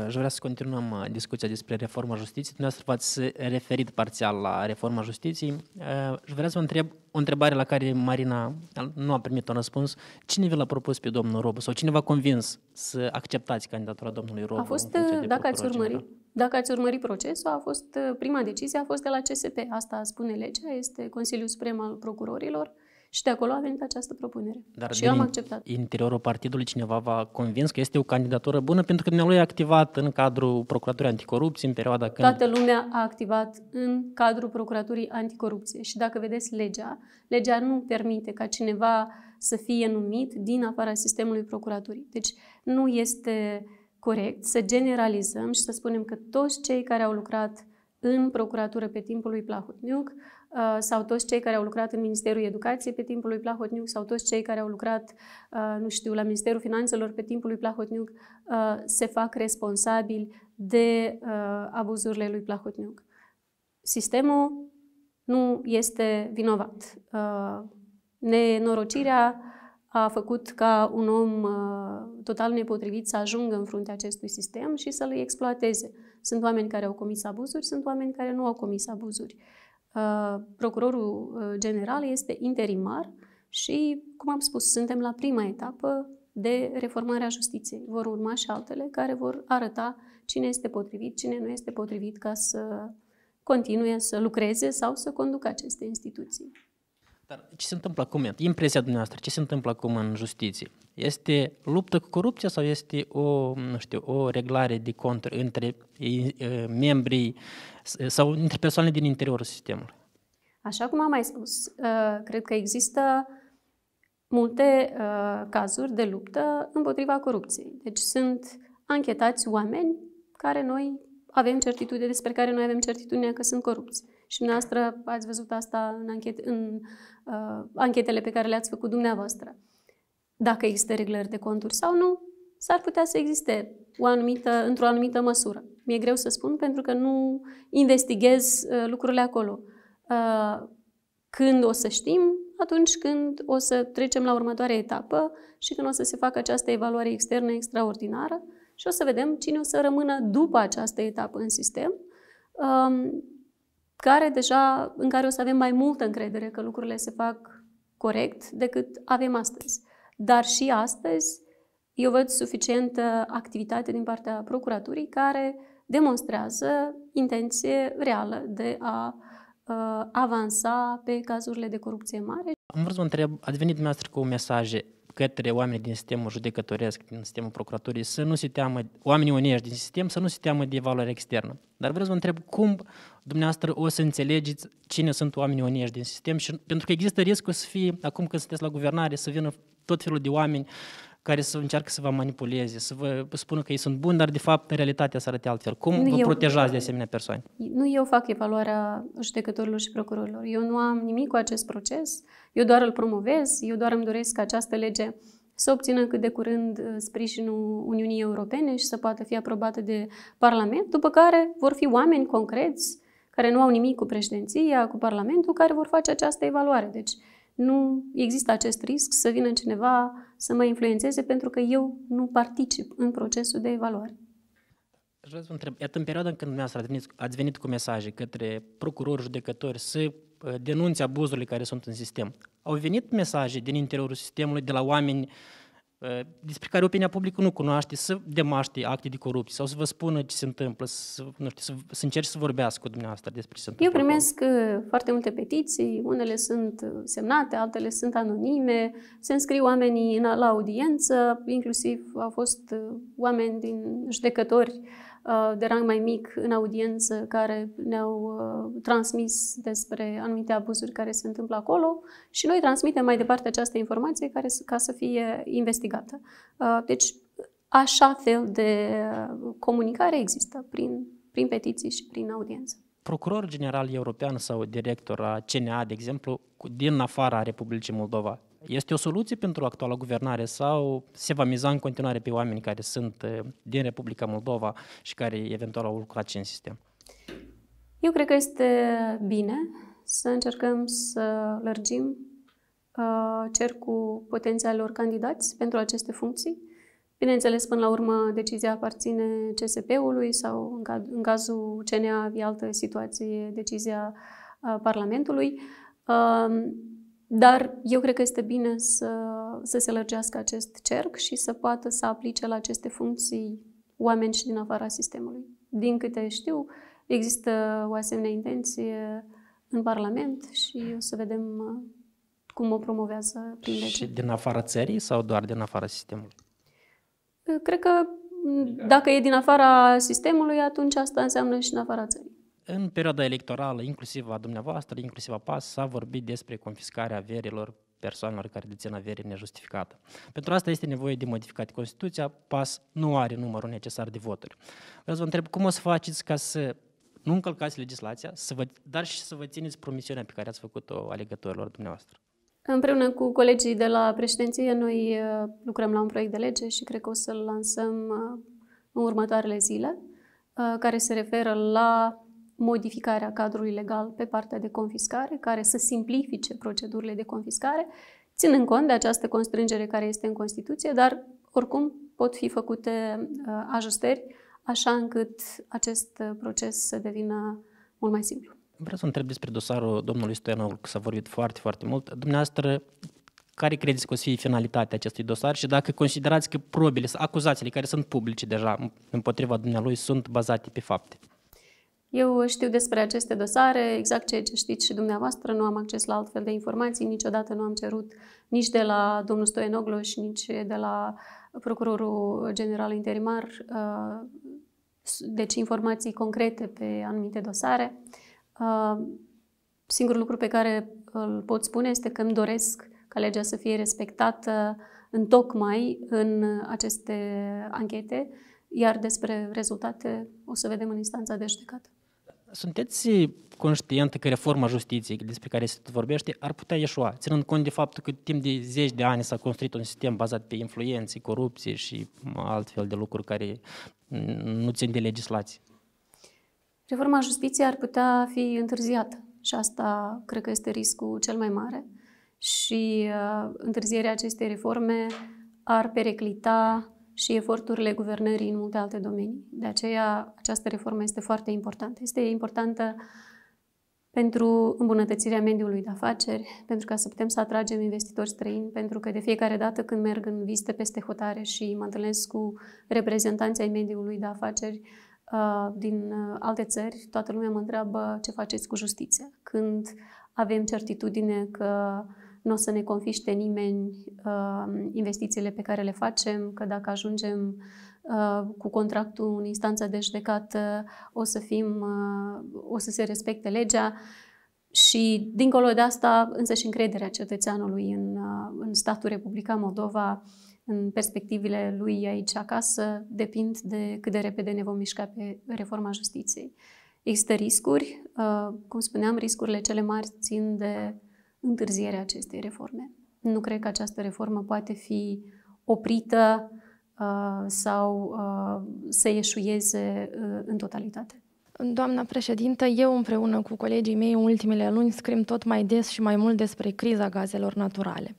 Aș vrea să continuăm uh, discuția despre reforma justiției. Dumneavoastră v-ați uh, referit parțial la reforma justiției. Uh, aș vrea să vă întreb o întrebare la care Marina nu a primit un răspuns. Cine vi l-a propus pe domnul Robu sau cine v-a convins să acceptați candidatura domnului Robu? A fost, dacă ați urmărit, general? Dacă ați urmărit procesul, a fost, prima decizie a fost de la CSP. Asta spune legea, este Consiliul Suprem al Procurorilor. Și de acolo a venit această propunere. Dar și eu am acceptat. interiorul partidului cineva v-a convins că este o candidatură bună pentru că dumneavoastră a activat în cadrul Procuraturii Anticorupție în perioada când... Toată lumea a activat în cadrul Procuraturii Anticorupție și dacă vedeți legea, legea nu permite ca cineva să fie numit din afara sistemului procuraturii. Deci nu este corect să generalizăm și să spunem că toți cei care au lucrat în procuratură pe timpul lui Plahotniuc Uh, sau toți cei care au lucrat în Ministerul Educației pe timpul lui Plahotniuc sau toți cei care au lucrat, uh, nu știu, la Ministerul Finanțelor pe timpul lui Plahotniuc uh, se fac responsabili de abuzurile lui Plahotniuc. Sistemul nu este vinovat. Nenorocirea a făcut ca un om total nepotrivit să ajungă în fruntea acestui sistem și să-l exploateze. Sunt oameni care au comis abuzuri, sunt oameni care nu au comis abuzuri. Uh, procurorul uh, general este interimar și, cum am spus, suntem la prima etapă de reformarea justiției. Vor urma și altele care vor arăta cine este potrivit, cine nu este potrivit ca să continue să lucreze sau să conducă aceste instituții. Dar ce se întâmplă acum? impresia dumneavoastră, ce se întâmplă acum în justiție? Este luptă cu corupția sau este o, nu știu, o reglare de cont între membrii sau între persoanele din interiorul sistemului? Așa cum am mai spus, ă, cred că există multe ă, cazuri de luptă împotriva corupției. Deci sunt anchetați oameni care noi avem certitudine, despre care noi avem certitudinea că sunt corupți. Și dumneavoastră ați văzut asta în, anchete, în uh, anchetele pe care le-ați făcut dumneavoastră. Dacă există reglări de conturi sau nu, s-ar putea să existe o anumită, într-o anumită măsură. Mi-e greu să spun pentru că nu investighez uh, lucrurile acolo. Uh, când o să știm, atunci când o să trecem la următoarea etapă și când o să se facă această evaluare externă extraordinară și o să vedem cine o să rămână după această etapă în sistem. Um, care deja, în care o să avem mai multă încredere că lucrurile se fac corect decât avem astăzi. Dar și astăzi eu văd suficientă activitate din partea procuraturii care demonstrează intenție reală de a uh, avansa pe cazurile de corupție mare. Am vrut să vă întreb, ați venit dumneavoastră cu mesaje către oamenii din sistemul judecătoresc, din sistemul procuraturii, să nu se teamă, oamenii onești din sistem, să nu se teamă de valoare externă. Dar vreau să vă întreb cum dumneavoastră o să înțelegeți cine sunt oamenii onești din sistem și pentru că există riscul să fie, acum când sunteți la guvernare, să vină tot felul de oameni uh, care să încearcă să vă manipuleze, să vă spună că ei sunt buni, dar de fapt în realitatea să arate altfel. Cum nu vă eu, protejați de asemenea persoane? Nu eu fac evaluarea judecătorilor și procurorilor. Eu nu am nimic cu acest proces, eu doar îl promovez, eu doar îmi doresc ca această lege să obțină cât de curând uh, sprijinul Uniunii Europene și să poată fi aprobată de Parlament, după care vor fi oameni concreți care nu au nimic cu președinția, cu Parlamentul, care vor face această evaluare. Deci, nu există acest risc să vină cineva să mă influențeze pentru că eu nu particip în procesul de evaluare. Aș vrea să vă întreb, iată în perioada când dumneavoastră ați venit, ați venit cu mesaje către procurori, judecători să uh, denunțe abuzurile care sunt în sistem, au venit mesaje din interiorul sistemului de la oameni uh, Ă, despre care opinia publică nu cunoaște, să demaște acte de corupție sau să vă spună ce se întâmplă, să, nu știu, să, să încerci să vorbească cu dumneavoastră despre ce se întâmplă. Eu primesc ă, foarte multe petiții, unele sunt ă, semnate, altele sunt anonime, se înscriu oamenii la audiență, inclusiv au fost oameni din judecători uh, Uh, de rang mai mic în audiență care ne-au uh, transmis despre anumite abuzuri care se întâmplă acolo și noi transmitem mai departe această informație care, ca să fie investigată. Uh, deci, așa fel de comunicare există prin, prin petiții și prin audiență. Procuror general european sau director a CNA, de exemplu, din afara Republicii Moldova, este o soluție pentru actuala guvernare sau se va miza în continuare pe oameni care sunt eh, din Republica Moldova și care eventual au lucrat și în sistem? Eu cred că este bine să încercăm să lărgim eh, cercul potențialilor candidați pentru aceste funcții. Bineînțeles, până la urmă, decizia aparține CSP-ului sau, în, cazul CNA, e altă situație, decizia eh, Parlamentului. Ehm, dar eu cred că este bine să, să se lărgească acest cerc și să poată să aplice la aceste funcții oameni și din afara sistemului. Din câte știu, există o asemenea intenție în Parlament și o să vedem uh, cum o promovează prin lege. Și din afara țării sau doar din afara sistemului? Cred că dacă e din afara sistemului, atunci asta înseamnă și în afara țării în perioada electorală, inclusiv a dumneavoastră, inclusiv a PAS, s-a vorbit despre confiscarea averilor persoanelor care dețin avere nejustificată. Pentru asta este nevoie de modificat Constituția, PAS nu are numărul necesar de voturi. Vreau să vă întreb cum o să faceți ca să nu încălcați legislația, să vă, dar și să vă țineți promisiunea pe care ați făcut-o alegătorilor dumneavoastră. Împreună cu colegii de la președinție, noi uh, lucrăm la un proiect de lege și cred că o să-l lansăm uh, în următoarele zile, uh, care se referă la modificarea cadrului legal pe partea de confiscare, care să simplifice procedurile de confiscare, ținând cont de această constrângere care este în Constituție, dar oricum pot fi făcute uh, ajustări așa încât acest uh, proces să devină mult mai simplu. Vreau să întreb despre dosarul domnului Stoianov, că s-a vorbit foarte, foarte mult. Dumneavoastră, care credeți că o să fie finalitatea acestui dosar și dacă considerați că probele, acuzațiile care sunt publice deja împotriva dumnealui sunt bazate pe fapte? Eu știu despre aceste dosare exact ceea ce știți și dumneavoastră, nu am acces la altfel de informații, niciodată nu am cerut nici de la domnul Stoianoglu și nici de la procurorul general interimar, uh, deci informații concrete pe anumite dosare. Uh, singurul lucru pe care îl pot spune este că îmi doresc ca legea să fie respectată în tocmai în aceste anchete, iar despre rezultate o să vedem în instanța de judecată sunteți conștient că reforma justiției despre care se vorbește ar putea ieșua, ținând cont de faptul că timp de zeci de ani s-a construit un sistem bazat pe influențe, corupție și altfel de lucruri care nu țin de legislație? Reforma justiției ar putea fi întârziată și asta cred că este riscul cel mai mare și uh, întârzierea acestei reforme ar periclita și eforturile guvernării în multe alte domenii. De aceea, această reformă este foarte importantă. Este importantă pentru îmbunătățirea mediului de afaceri, pentru ca să putem să atragem investitori străini, pentru că de fiecare dată când merg în vizită peste hotare și mă întâlnesc cu reprezentanții ai mediului de afaceri uh, din uh, alte țări, toată lumea mă întreabă ce faceți cu justiția. Când avem certitudine că uh, nu o să ne confiște nimeni uh, investițiile pe care le facem, că dacă ajungem uh, cu contractul în instanța de judecată o să fim, uh, o să se respecte legea și dincolo de asta însă și încrederea cetățeanului în, uh, în statul Republica Moldova în perspectivile lui aici acasă, depind de cât de repede ne vom mișca pe reforma justiției. Există riscuri, uh, cum spuneam, riscurile cele mari țin de întârzierea acestei reforme. Nu cred că această reformă poate fi oprită uh, sau uh, să ieșuieze uh, în totalitate. Doamna președintă, eu împreună cu colegii mei în ultimele luni scriem tot mai des și mai mult despre criza gazelor naturale.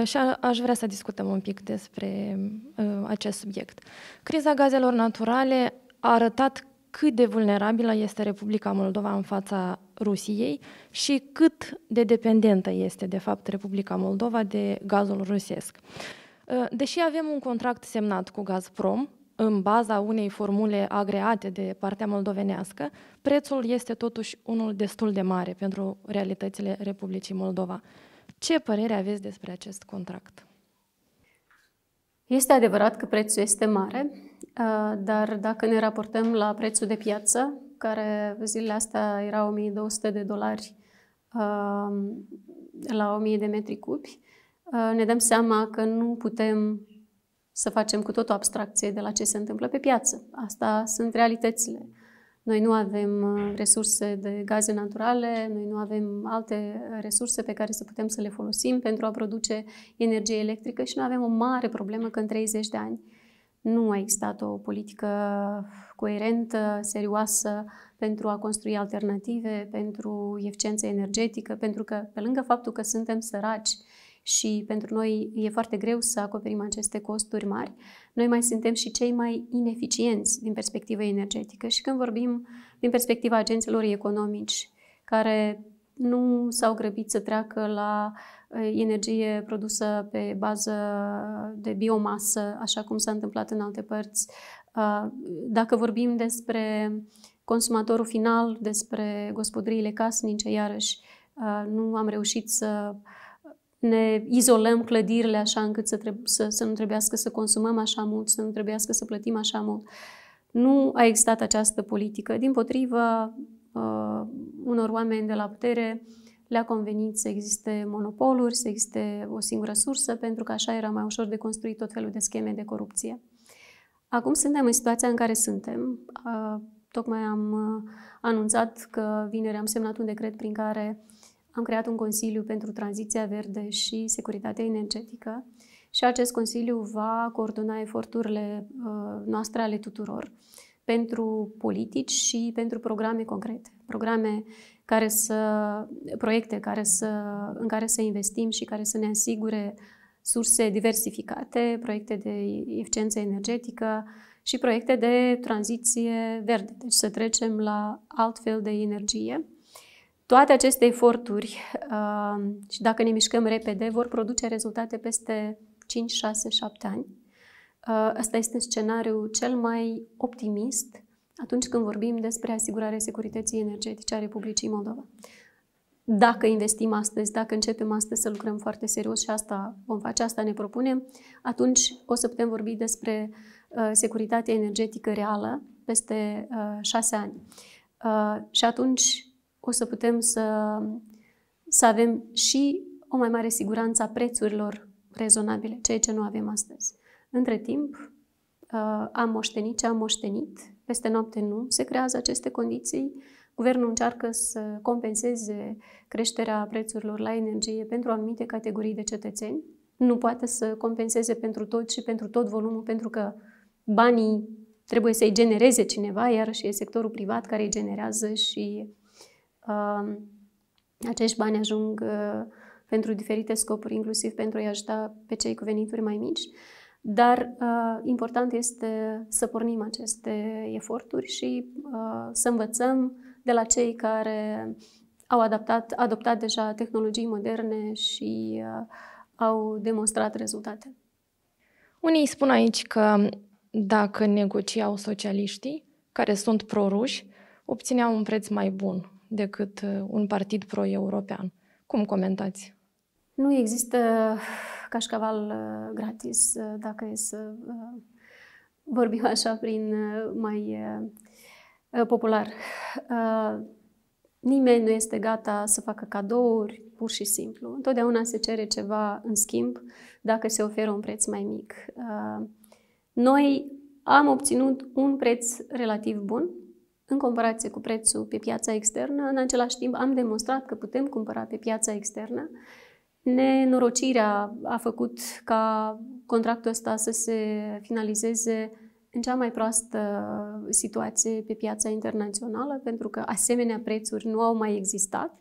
Uh, și aș vrea să discutăm un pic despre uh, acest subiect. Criza gazelor naturale a arătat cât de vulnerabilă este Republica Moldova în fața Rusiei și cât de dependentă este, de fapt, Republica Moldova de gazul rusesc. Ă, deși avem un contract semnat cu Gazprom, în baza unei formule agreate de partea moldovenească, prețul este totuși unul destul de mare pentru realitățile Republicii Moldova. Ce părere aveți despre acest contract? Este adevărat că prețul este mare, Uh, dar dacă ne raportăm la prețul de piață, care zilele astea era 1200 de dolari uh, la 1000 de metri cubi, uh, ne dăm seama că nu putem să facem cu tot o abstracție de la ce se întâmplă pe piață. Asta sunt realitățile. Noi nu avem resurse de gaze naturale, noi nu avem alte resurse pe care să putem să le folosim pentru a produce energie electrică și noi avem o mare problemă că în 30 de ani nu a existat o politică coerentă, serioasă pentru a construi alternative, pentru eficiență energetică, pentru că, pe lângă faptul că suntem săraci și pentru noi e foarte greu să acoperim aceste costuri mari, noi mai suntem și cei mai ineficienți din perspectivă energetică. Și când vorbim din perspectiva agenților economici, care nu s-au grăbit să treacă la Uh, energie produsă pe bază de biomasă, așa cum s-a întâmplat în alte părți. Uh, dacă vorbim despre consumatorul final, despre gospodăriile casnice, iarăși uh, nu am reușit să ne izolăm clădirile așa încât să, treb- să, să nu trebuiască să consumăm așa mult, să nu trebuiască să plătim așa mult. Nu a existat această politică. Din potrivă, uh, unor oameni de la putere uh, le-a convenit să existe monopoluri, să existe o singură sursă, pentru că așa era mai ușor de construit tot felul de scheme de corupție. Acum suntem în situația în care suntem. Tocmai am anunțat că vineri am semnat un decret prin care am creat un Consiliu pentru Tranziția Verde și Securitatea Energetică și acest Consiliu va coordona eforturile noastre ale tuturor pentru politici și pentru programe concrete. Programe uh, care să, proiecte care să, în care să investim și care să ne asigure surse diversificate, proiecte de eficiență energetică și proiecte de tranziție verde, deci să trecem la alt fel de energie. Toate aceste eforturi, uh, și dacă ne mișcăm repede, vor produce rezultate peste 5, 6, 7 ani. Uh, asta este scenariul cel mai optimist atunci când vorbim despre asigurarea securității energetice a Republicii Moldova. Dacă investim astăzi, dacă începem astăzi să lucrăm foarte serios și asta vom face, asta ne propunem, atunci o să putem vorbi despre uh, securitatea energetică reală peste uh, șase ani. Uh, și atunci o să putem să, să avem și o mai mare siguranță a prețurilor rezonabile, ceea ce nu avem astăzi. Între timp, uh, am moștenit ce am moștenit peste noapte nu se creează aceste condiții. Guvernul încearcă să compenseze creșterea prețurilor la energie pentru anumite categorii de cetățeni. Nu poate să compenseze pentru tot și pentru tot volumul, pentru că banii trebuie să-i genereze cineva, și e sectorul privat care îi generează și uh, acești bani ajung uh, pentru diferite scopuri, inclusiv pentru a-i ajuta pe cei cu venituri mai mici. Uh, dar uh, important este să pornim aceste eforturi și uh, să învățăm de la cei care au adaptat, adoptat deja tehnologii moderne și uh, au demonstrat rezultate. Unii spun aici că dacă negociau socialiștii, care sunt proruși, obțineau un preț mai bun decât uh, un partid pro-european. Cum comentați? Nu există cașcaval uh, gratis, uh, dacă e să uh, vorbim așa prin mai popular. Nimeni nu este gata să facă cadouri, pur și simplu. Întotdeauna se cere ceva în schimb dacă se oferă un preț mai mic. Noi am obținut un preț relativ bun în comparație cu prețul pe piața externă. În același timp am demonstrat că putem cumpăra pe piața externă Nenorocirea a făcut ca contractul ăsta să se finalizeze în cea mai proastă situație pe piața internațională, pentru că asemenea prețuri nu au mai existat.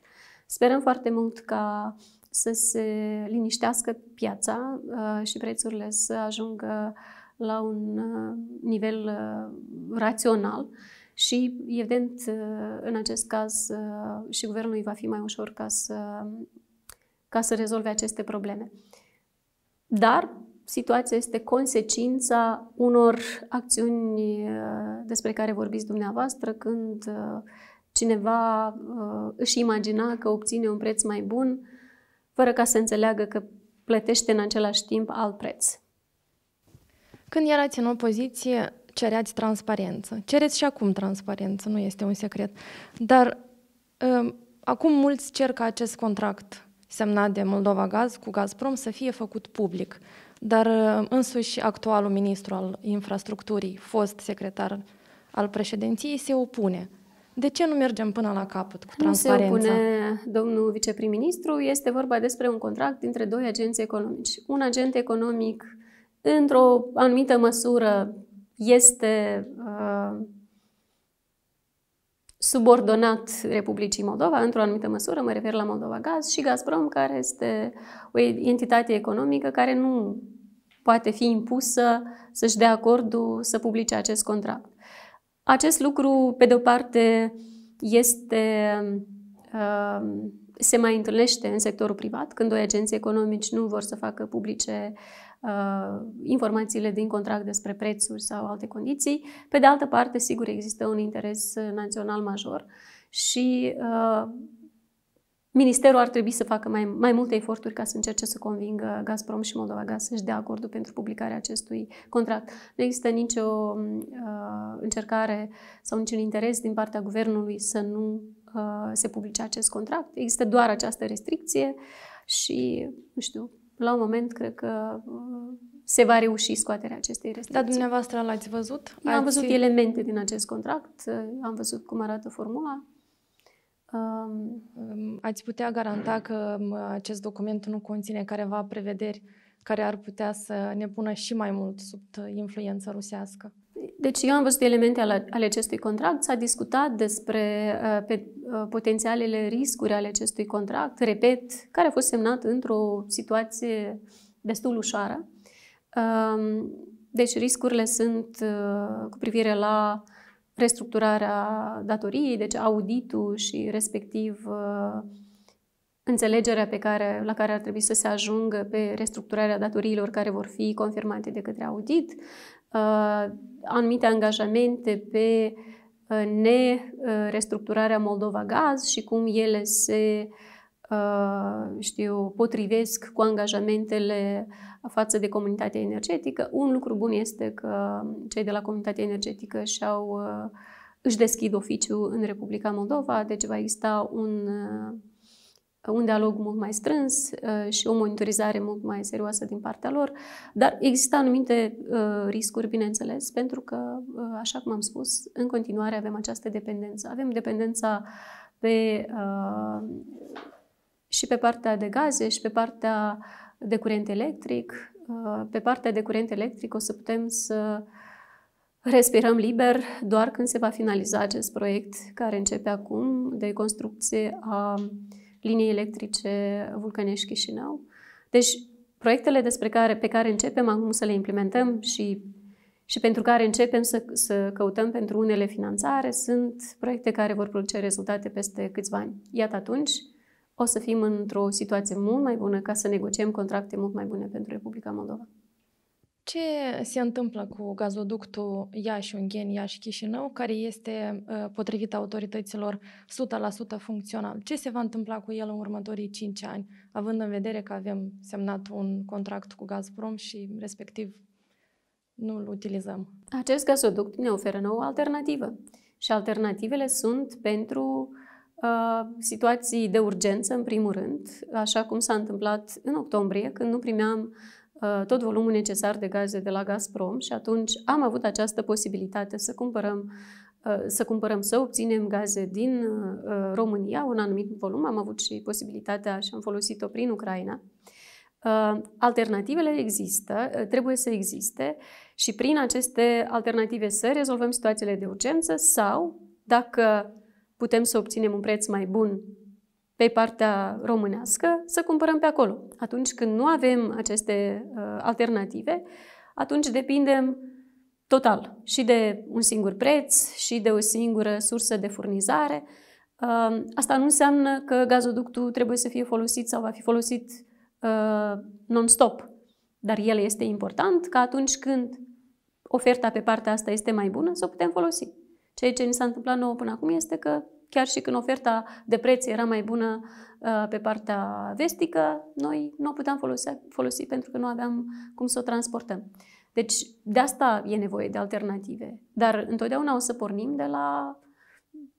Sperăm foarte mult ca să se liniștească piața uh, și prețurile să ajungă la un uh, nivel uh, rațional și, evident, în acest caz și guvernului va fi mai ușor ca să ca să rezolve aceste probleme. Dar situația este consecința unor acțiuni uh, despre care vorbiți dumneavoastră când uh, cineva uh, își imagina că obține un preț mai bun fără ca să înțeleagă că plătește în același timp alt preț. Când erați în opoziție, cereați transparență. Cereți și acum transparență, nu este un secret. Dar acum mulți cer ca acest contract semnat de Moldova Gaz cu Gazprom să fie făcut public. Dar uh, însuși actualul ministru al infrastructurii, fost secretar al președinției, se opune. De ce nu mergem până la capăt cu transparența? Nu se opune domnul viceprim-ministru, este vorba despre un contract dintre doi agenți economici. Un agent economic, într-o anumită măsură, este uh, subordonat Republicii Moldova, într-o anumită măsură, mă refer la Moldova Gaz, și Gazprom, care este o entitate economică care nu poate fi impusă să-și dea acordul să publice acest contract. Acest lucru, pe de o parte, este, uh, se mai întâlnește în sectorul privat, când doi agenții economici nu vor să facă publice Uh, informațiile din contract despre prețuri sau alte condiții. Pe de altă parte, sigur, există un interes uh, național major și uh, Ministerul ar trebui să facă mai, mai multe eforturi ca să încerce să convingă Gazprom și Moldova Gaz să-și dea acordul pentru publicarea acestui contract. Nu există nicio uh, încercare sau niciun interes din partea guvernului să nu uh, se publice acest contract. Există doar această restricție și, nu știu, la un moment, cred că uh, se va reuși scoaterea acestei restricții. Dar dumneavoastră l-ați văzut? Ați... am văzut elemente din acest contract, uh, am văzut cum arată formula. Um, um, ați putea garanta că um, acest document nu conține careva prevederi care ar putea să ne pună și mai mult sub uh, influență rusească? Deci eu am văzut elemente ale, ale acestui contract, s-a discutat despre uh, pe, uh, potențialele riscuri ale acestui contract, repet, care a fost semnat într-o situație destul ușoară. Uh, deci riscurile sunt uh, cu privire la restructurarea datoriei, deci auditul și respectiv uh, înțelegerea pe care, la care ar trebui să se ajungă pe restructurarea datoriilor care vor fi confirmate de către audit, Uh, anumite angajamente pe uh, nerestructurarea Moldova Gaz și cum ele se uh, știu, potrivesc cu angajamentele față de comunitatea energetică. Un lucru bun este că cei de la comunitatea energetică și-au, își deschid oficiu în Republica Moldova, deci va exista un un dialog mult mai strâns uh, și o monitorizare mult mai serioasă din partea lor, dar există anumite uh, riscuri, bineînțeles, pentru că, uh, așa cum am spus, în continuare avem această dependență. Avem dependența pe, și pe partea de gaze și pe partea de curent electric. Pe partea de curent electric o să putem să Respirăm liber doar când se va finaliza acest proiect care începe acum de construcție a linii electrice Vulcănești Chișinău. Deci, proiectele despre care, pe care începem acum să le implementăm și, și pentru care începem să, să căutăm pentru unele finanțare sunt proiecte care vor produce rezultate peste câțiva ani. Iată atunci o să fim într-o situație mult mai bună ca să negociem contracte mult mai bune pentru Republica Moldova. Ce se întâmplă cu gazoductul Iași-Ungheni, Iași-Chișinău, care este, ă, potrivit autorităților, 100% funcțional? Ce se va întâmpla cu el în următorii 5 ani, având în vedere că avem semnat un contract cu Gazprom și, respectiv, nu-l utilizăm? Acest gazoduct ne oferă nouă alternativă și alternativele sunt pentru uh, situații de urgență, în primul rând, așa cum s-a întâmplat în octombrie, când nu primeam uh, Uh, tot volumul necesar de gaze de la Gazprom și atunci am avut această posibilitate să cumpărăm uh, să cumpărăm, să obținem gaze din uh, România, un anumit volum. Am avut și posibilitatea și am folosit-o prin Ucraina. Alternativele există, trebuie să existe și prin aceste alternative să rezolvăm situațiile de urgență sau, dacă putem să obținem un preț mai bun pe partea românească, să cumpărăm pe acolo. Atunci când nu avem aceste uh, alternative, atunci depindem total și de un singur preț și de o singură sursă de furnizare. Uh, asta nu înseamnă că gazoductul trebuie să fie folosit sau va fi folosit uh, non-stop, dar el este important ca atunci când oferta pe partea asta este mai bună, să o putem folosi. Ceea ce ni s-a întâmplat nouă până acum este că chiar și când oferta de preț era mai bună uh, pe partea vestică, noi nu o puteam folosi, folosi pentru că nu aveam cum să o transportăm. Deci, de asta e nevoie de alternative. Dar întotdeauna o să pornim de la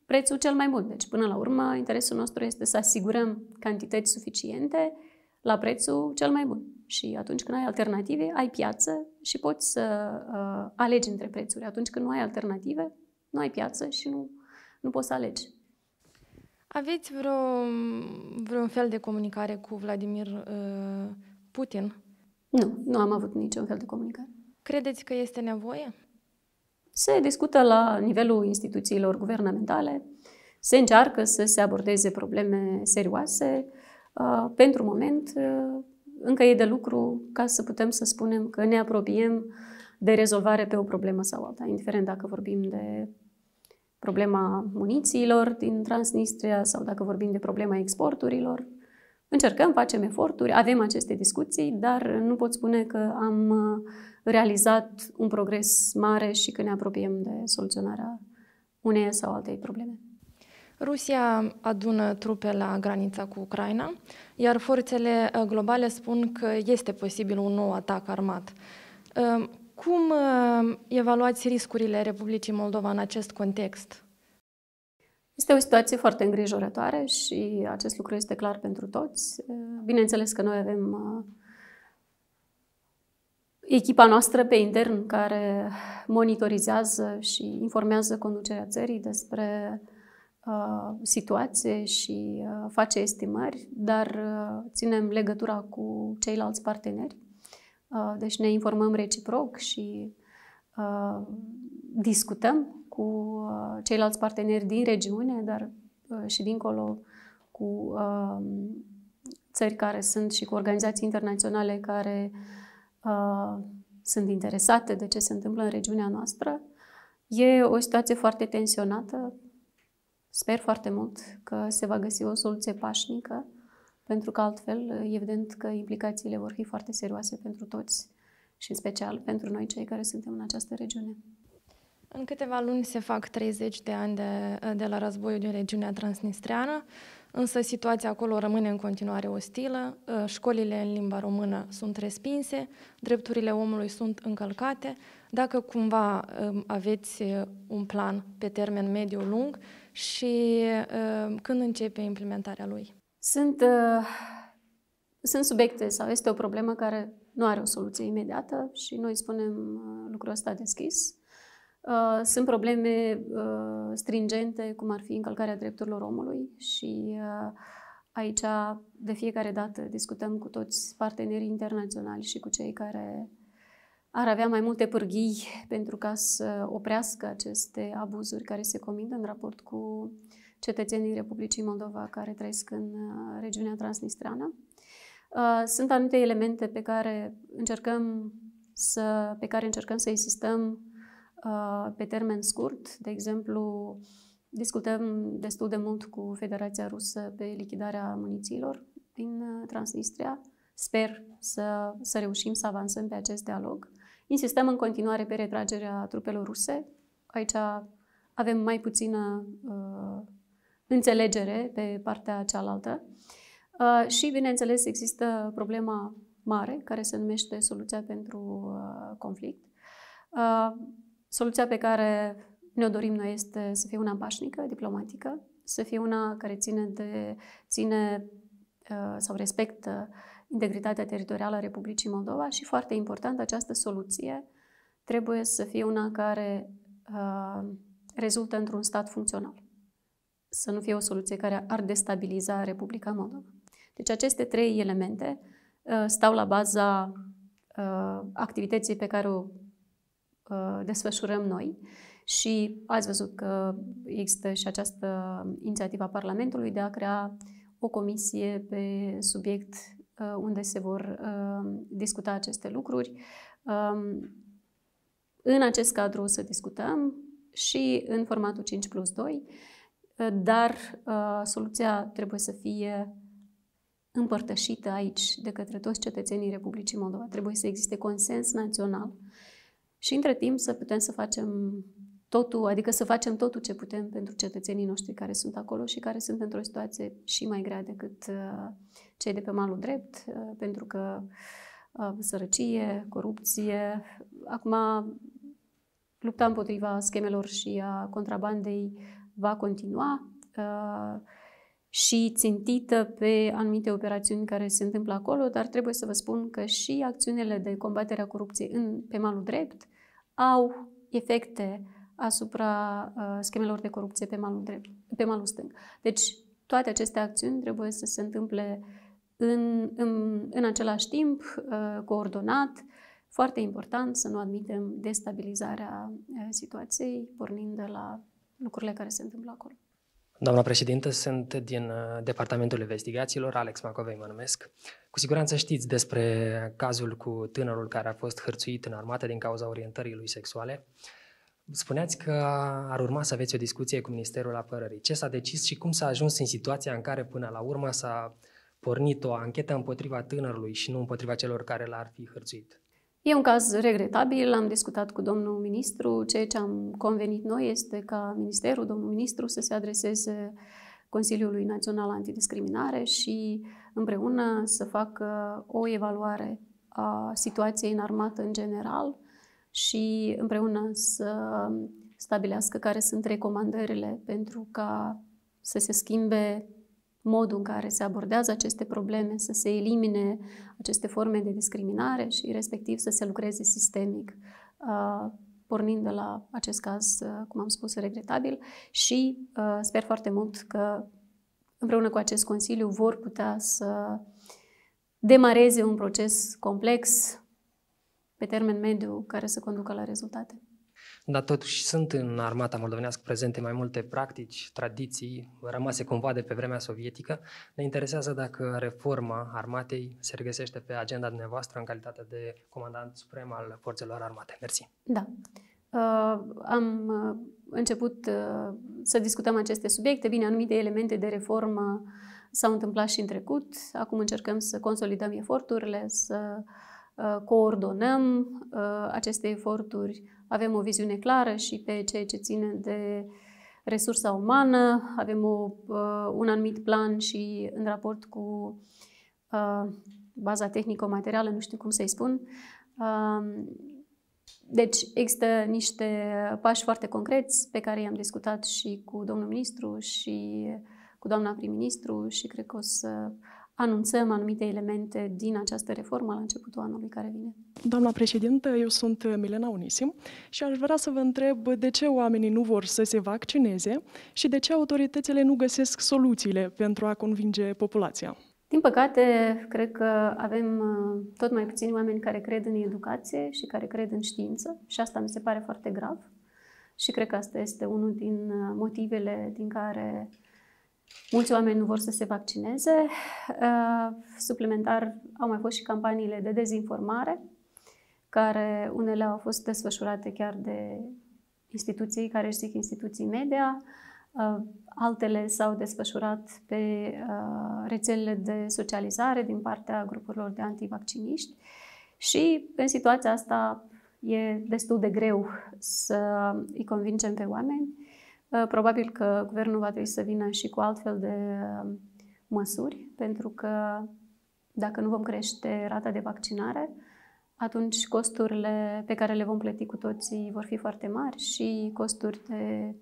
prețul cel mai bun. Deci, până la urmă, interesul nostru este să asigurăm cantități suficiente la prețul cel mai bun. Și atunci când ai alternative, ai piață și poți să uh, alegi între prețuri. Atunci când nu ai alternative, nu ai piață și nu, nu poți să alegi. Aveți vreo, vreun fel de comunicare cu Vladimir uh, Putin? Nu, nu am avut niciun fel de comunicare. Credeți că este nevoie? Se discută la nivelul instituțiilor guvernamentale, se încearcă să se abordeze probleme serioase. Uh, pentru moment, uh, încă e de lucru ca să putem să spunem că ne apropiem de rezolvare pe o problemă sau alta, indiferent dacă vorbim de problema munițiilor din Transnistria sau dacă vorbim de problema exporturilor. Încercăm, facem eforturi, avem aceste discuții, dar nu pot spune că am uh, realizat un progres mare și că ne apropiem de soluționarea unei sau altei probleme. Rusia adună trupe la granița cu Ucraina, iar forțele uh, globale spun că este posibil un nou atac armat. Uh, cum uh, evaluați riscurile Republicii Moldova în acest context? Este o situație foarte îngrijorătoare și acest lucru este clar pentru toți. Uh, bineînțeles că noi avem uh, echipa noastră pe intern care monitorizează și informează conducerea țării despre situație și face estimări, dar ținem legătura cu ceilalți parteneri Uh, deci ne informăm reciproc și uh, discutăm cu uh, ceilalți parteneri din regiune, dar și dincolo cu țări care sunt și cu organizații internaționale care sunt interesate de ce se întâmplă în regiunea noastră. E o situație foarte tensionată. Sper foarte mult că se va găsi o soluție pașnică pentru că altfel, evident că implicațiile vor fi foarte serioase pentru toți și în special pentru noi cei care suntem în această regiune. În câteva luni se fac 30 de ani de, de la războiul din regiunea transnistreană, însă situația acolo rămâne în continuare ostilă, ă, școlile în limba română sunt respinse, drepturile omului sunt încălcate. Dacă cumva ă, aveți ă, un plan pe termen mediu-lung și când începe implementarea lui? Sunt, uh, sunt subiecte sau este o problemă care nu are o soluție imediată și noi spunem uh, lucrul ăsta deschis. Uh, sunt probleme uh, stringente, cum ar fi încălcarea drepturilor omului și aici de fiecare dată discutăm cu toți partenerii internaționali și cu cei care ar avea mai multe pârghii pentru ca să oprească aceste abuzuri care se comit în raport cu uh, cetățenii Republicii Moldova care trăiesc în uh, regiunea transnistreană. Uh, sunt anumite elemente pe care încercăm să, pe care încercăm să insistăm uh, pe termen scurt. De exemplu, discutăm destul de mult cu Federația Rusă pe lichidarea munițiilor din Transnistria. Sper să, să reușim să avansăm pe acest dialog. Insistăm în continuare pe retragerea trupelor ruse. Aici avem mai puțină uh, înțelegere pe partea cealaltă. Uh, și, bineînțeles, există problema mare, care se numește soluția pentru uh, conflict. Uh, soluția pe care ne dorim noi este să fie una pașnică, diplomatică, să fie una care ține de ține sau respectă integritatea teritorială a Republicii Moldova și, foarte important, această soluție trebuie să fie una care uh, rezultă într-un stat funcțional să nu fie o soluție care ar destabiliza Republica Moldova. Deci aceste trei elemente uh, stau la baza uh, activității pe care o uh, desfășurăm noi și ați văzut că există și această inițiativă a Parlamentului de a crea o comisie pe subiect unde se vor discuta aceste lucruri. Um, în acest cadru o să discutăm și în formatul 5 plus 2 dar uh, soluția trebuie să fie împărtășită aici de către toți cetățenii Republicii Moldova. Trebuie să existe consens național și între timp să putem să facem totul, adică să facem totul ce putem pentru cetățenii noștri care sunt acolo și care sunt într-o situație și mai grea decât uh, cei de pe malul drept, uh, pentru că sărăcie, corupție. Acum, lupta împotriva schemelor și a contrabandei va continua uh, și țintită pe anumite operațiuni care se întâmplă acolo, dar trebuie să vă spun că și acțiunile de combatere a corupției în, pe malul drept au efecte asupra uh, schemelor de corupție pe malul, drept, pe malul stâng. Deci, toate aceste acțiuni trebuie să se întâmple în, în, în același timp, uh, coordonat. Foarte important să nu admitem destabilizarea situației, pornind de la lucrurile care se întâmplă acolo. Doamna președintă, sunt din uh, Departamentul Investigațiilor, Alex Macovei mă numesc. Cu siguranță știți despre cazul cu tânărul care a fost hărțuit în armată din cauza orientării lui sexuale. Spuneați că ar urma să aveți o discuție cu Ministerul Apărării. Ce s-a decis și cum s-a ajuns în situația în care până la urmă s-a pornit o anchetă împotriva tânărului și nu împotriva celor care l-ar fi hărțuit? E un caz regretabil, am discutat cu domnul ministru. Ceea ce am convenit noi este ca ministerul, domnul ministru, să se adreseze Consiliului Național Antidiscriminare și împreună să facă o evaluare a situației în armată în general și împreună să stabilească care sunt recomandările pentru ca să se schimbe modul în care se abordează aceste probleme, să se elimine aceste forme de discriminare și respectiv să se lucreze sistemic, uh, pornind de la acest caz, uh, cum am spus, regretabil și uh, sper foarte mult că împreună cu acest Consiliu vor putea să demareze un proces complex pe termen mediu care să conducă la rezultate dar totuși sunt în armata moldovenească prezente mai multe practici, tradiții, rămase cumva de pe vremea sovietică. Ne interesează dacă reforma armatei se regăsește pe agenda dumneavoastră în calitate de comandant suprem al forțelor armate. Mersi. Da. Uh, am uh, început uh, să discutăm aceste subiecte. Bine, anumite elemente de reformă s-au întâmplat și în trecut. Acum încercăm să consolidăm eforturile, să uh, coordonăm uh, aceste eforturi avem o viziune clară și pe ceea ce ține de resursa umană, avem o, uh, un anumit plan și în raport cu uh, baza tehnico-materială, nu știu cum să-i spun. Um, deci există niște pași foarte concreți pe care i-am discutat și cu domnul ministru și cu doamna prim-ministru și cred că o să anunțăm anumite elemente din această reformă la începutul anului care vine. Doamna președintă, eu sunt Milena Unisim și aș vrea să vă întreb de ce oamenii nu vor să se vaccineze și de ce autoritățile nu găsesc soluțiile pentru a convinge populația. Din păcate, cred că avem uh, tot mai puțini oameni care cred în educație și care cred în știință și asta mi se pare foarte grav. Și cred că asta este unul din uh, motivele din care Mulți oameni nu vor să se vaccineze. Uh, suplimentar au mai fost și campaniile de dezinformare, care unele au fost desfășurate chiar de instituții care își zic instituții media, uh, altele s-au desfășurat pe uh, rețelele de socializare din partea grupurilor de antivacciniști și în situația asta e destul de greu să îi convingem pe oameni Uh, probabil că guvernul va trebui să vină și cu altfel de uh, măsuri, pentru că dacă nu vom crește rata de vaccinare, atunci costurile pe care le vom plăti cu toții vor fi foarte mari și costuri de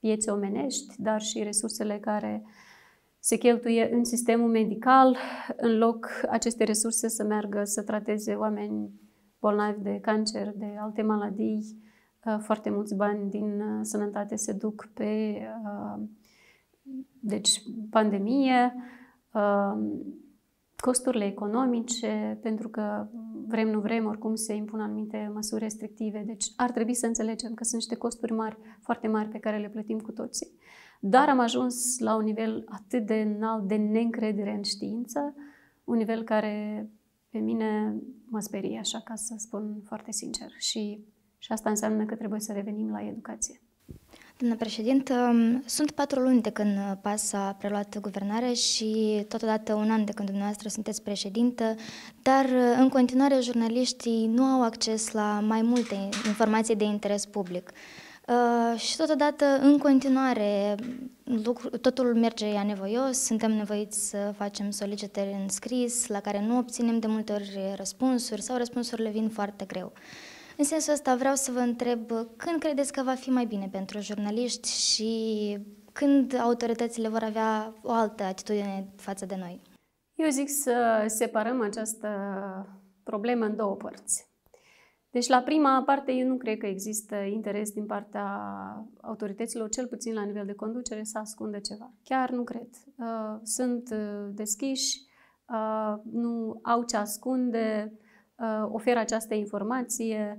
vieți omenești, dar și resursele care se cheltuie în sistemul medical, în loc aceste resurse să meargă să trateze oameni bolnavi de cancer, de alte maladii, foarte mulți bani din uh, sănătate se duc pe uh, deci, pandemie, uh, costurile economice, pentru că vrem, nu vrem, oricum se impun anumite măsuri restrictive. Deci ar trebui să înțelegem că sunt niște costuri mari, foarte mari, pe care le plătim cu toții. Dar am ajuns la un nivel atât de înalt de neîncredere în știință, un nivel care pe mine mă sperie, așa ca să spun foarte sincer. Și și asta înseamnă că trebuie să revenim la educație. Doamna președintă, um, sunt patru luni de când uh, PAS a preluat guvernare și totodată un an de când dumneavoastră sunteți președintă, dar uh, în continuare jurnaliștii nu au acces la mai multe informații de interes public. Uh, și totodată, în continuare, lucru, totul merge anevoios, suntem nevoiți să facem solicitări în scris, la care nu obținem de multe ori răspunsuri sau răspunsurile vin foarte greu. Uh, în sensul ăsta vreau să vă întreb când credeți că va fi mai bine pentru jurnaliști și când autoritățile vor avea o altă atitudine față de noi? Eu zic să separăm această problemă în două părți. Deci la prima parte eu nu cred că există interes din partea autorităților, cel puțin la nivel de conducere, să ascundă ceva. Chiar nu cred. Uh, sunt uh, deschiși, uh, nu au ce ascunde, Uh, oferă această informație.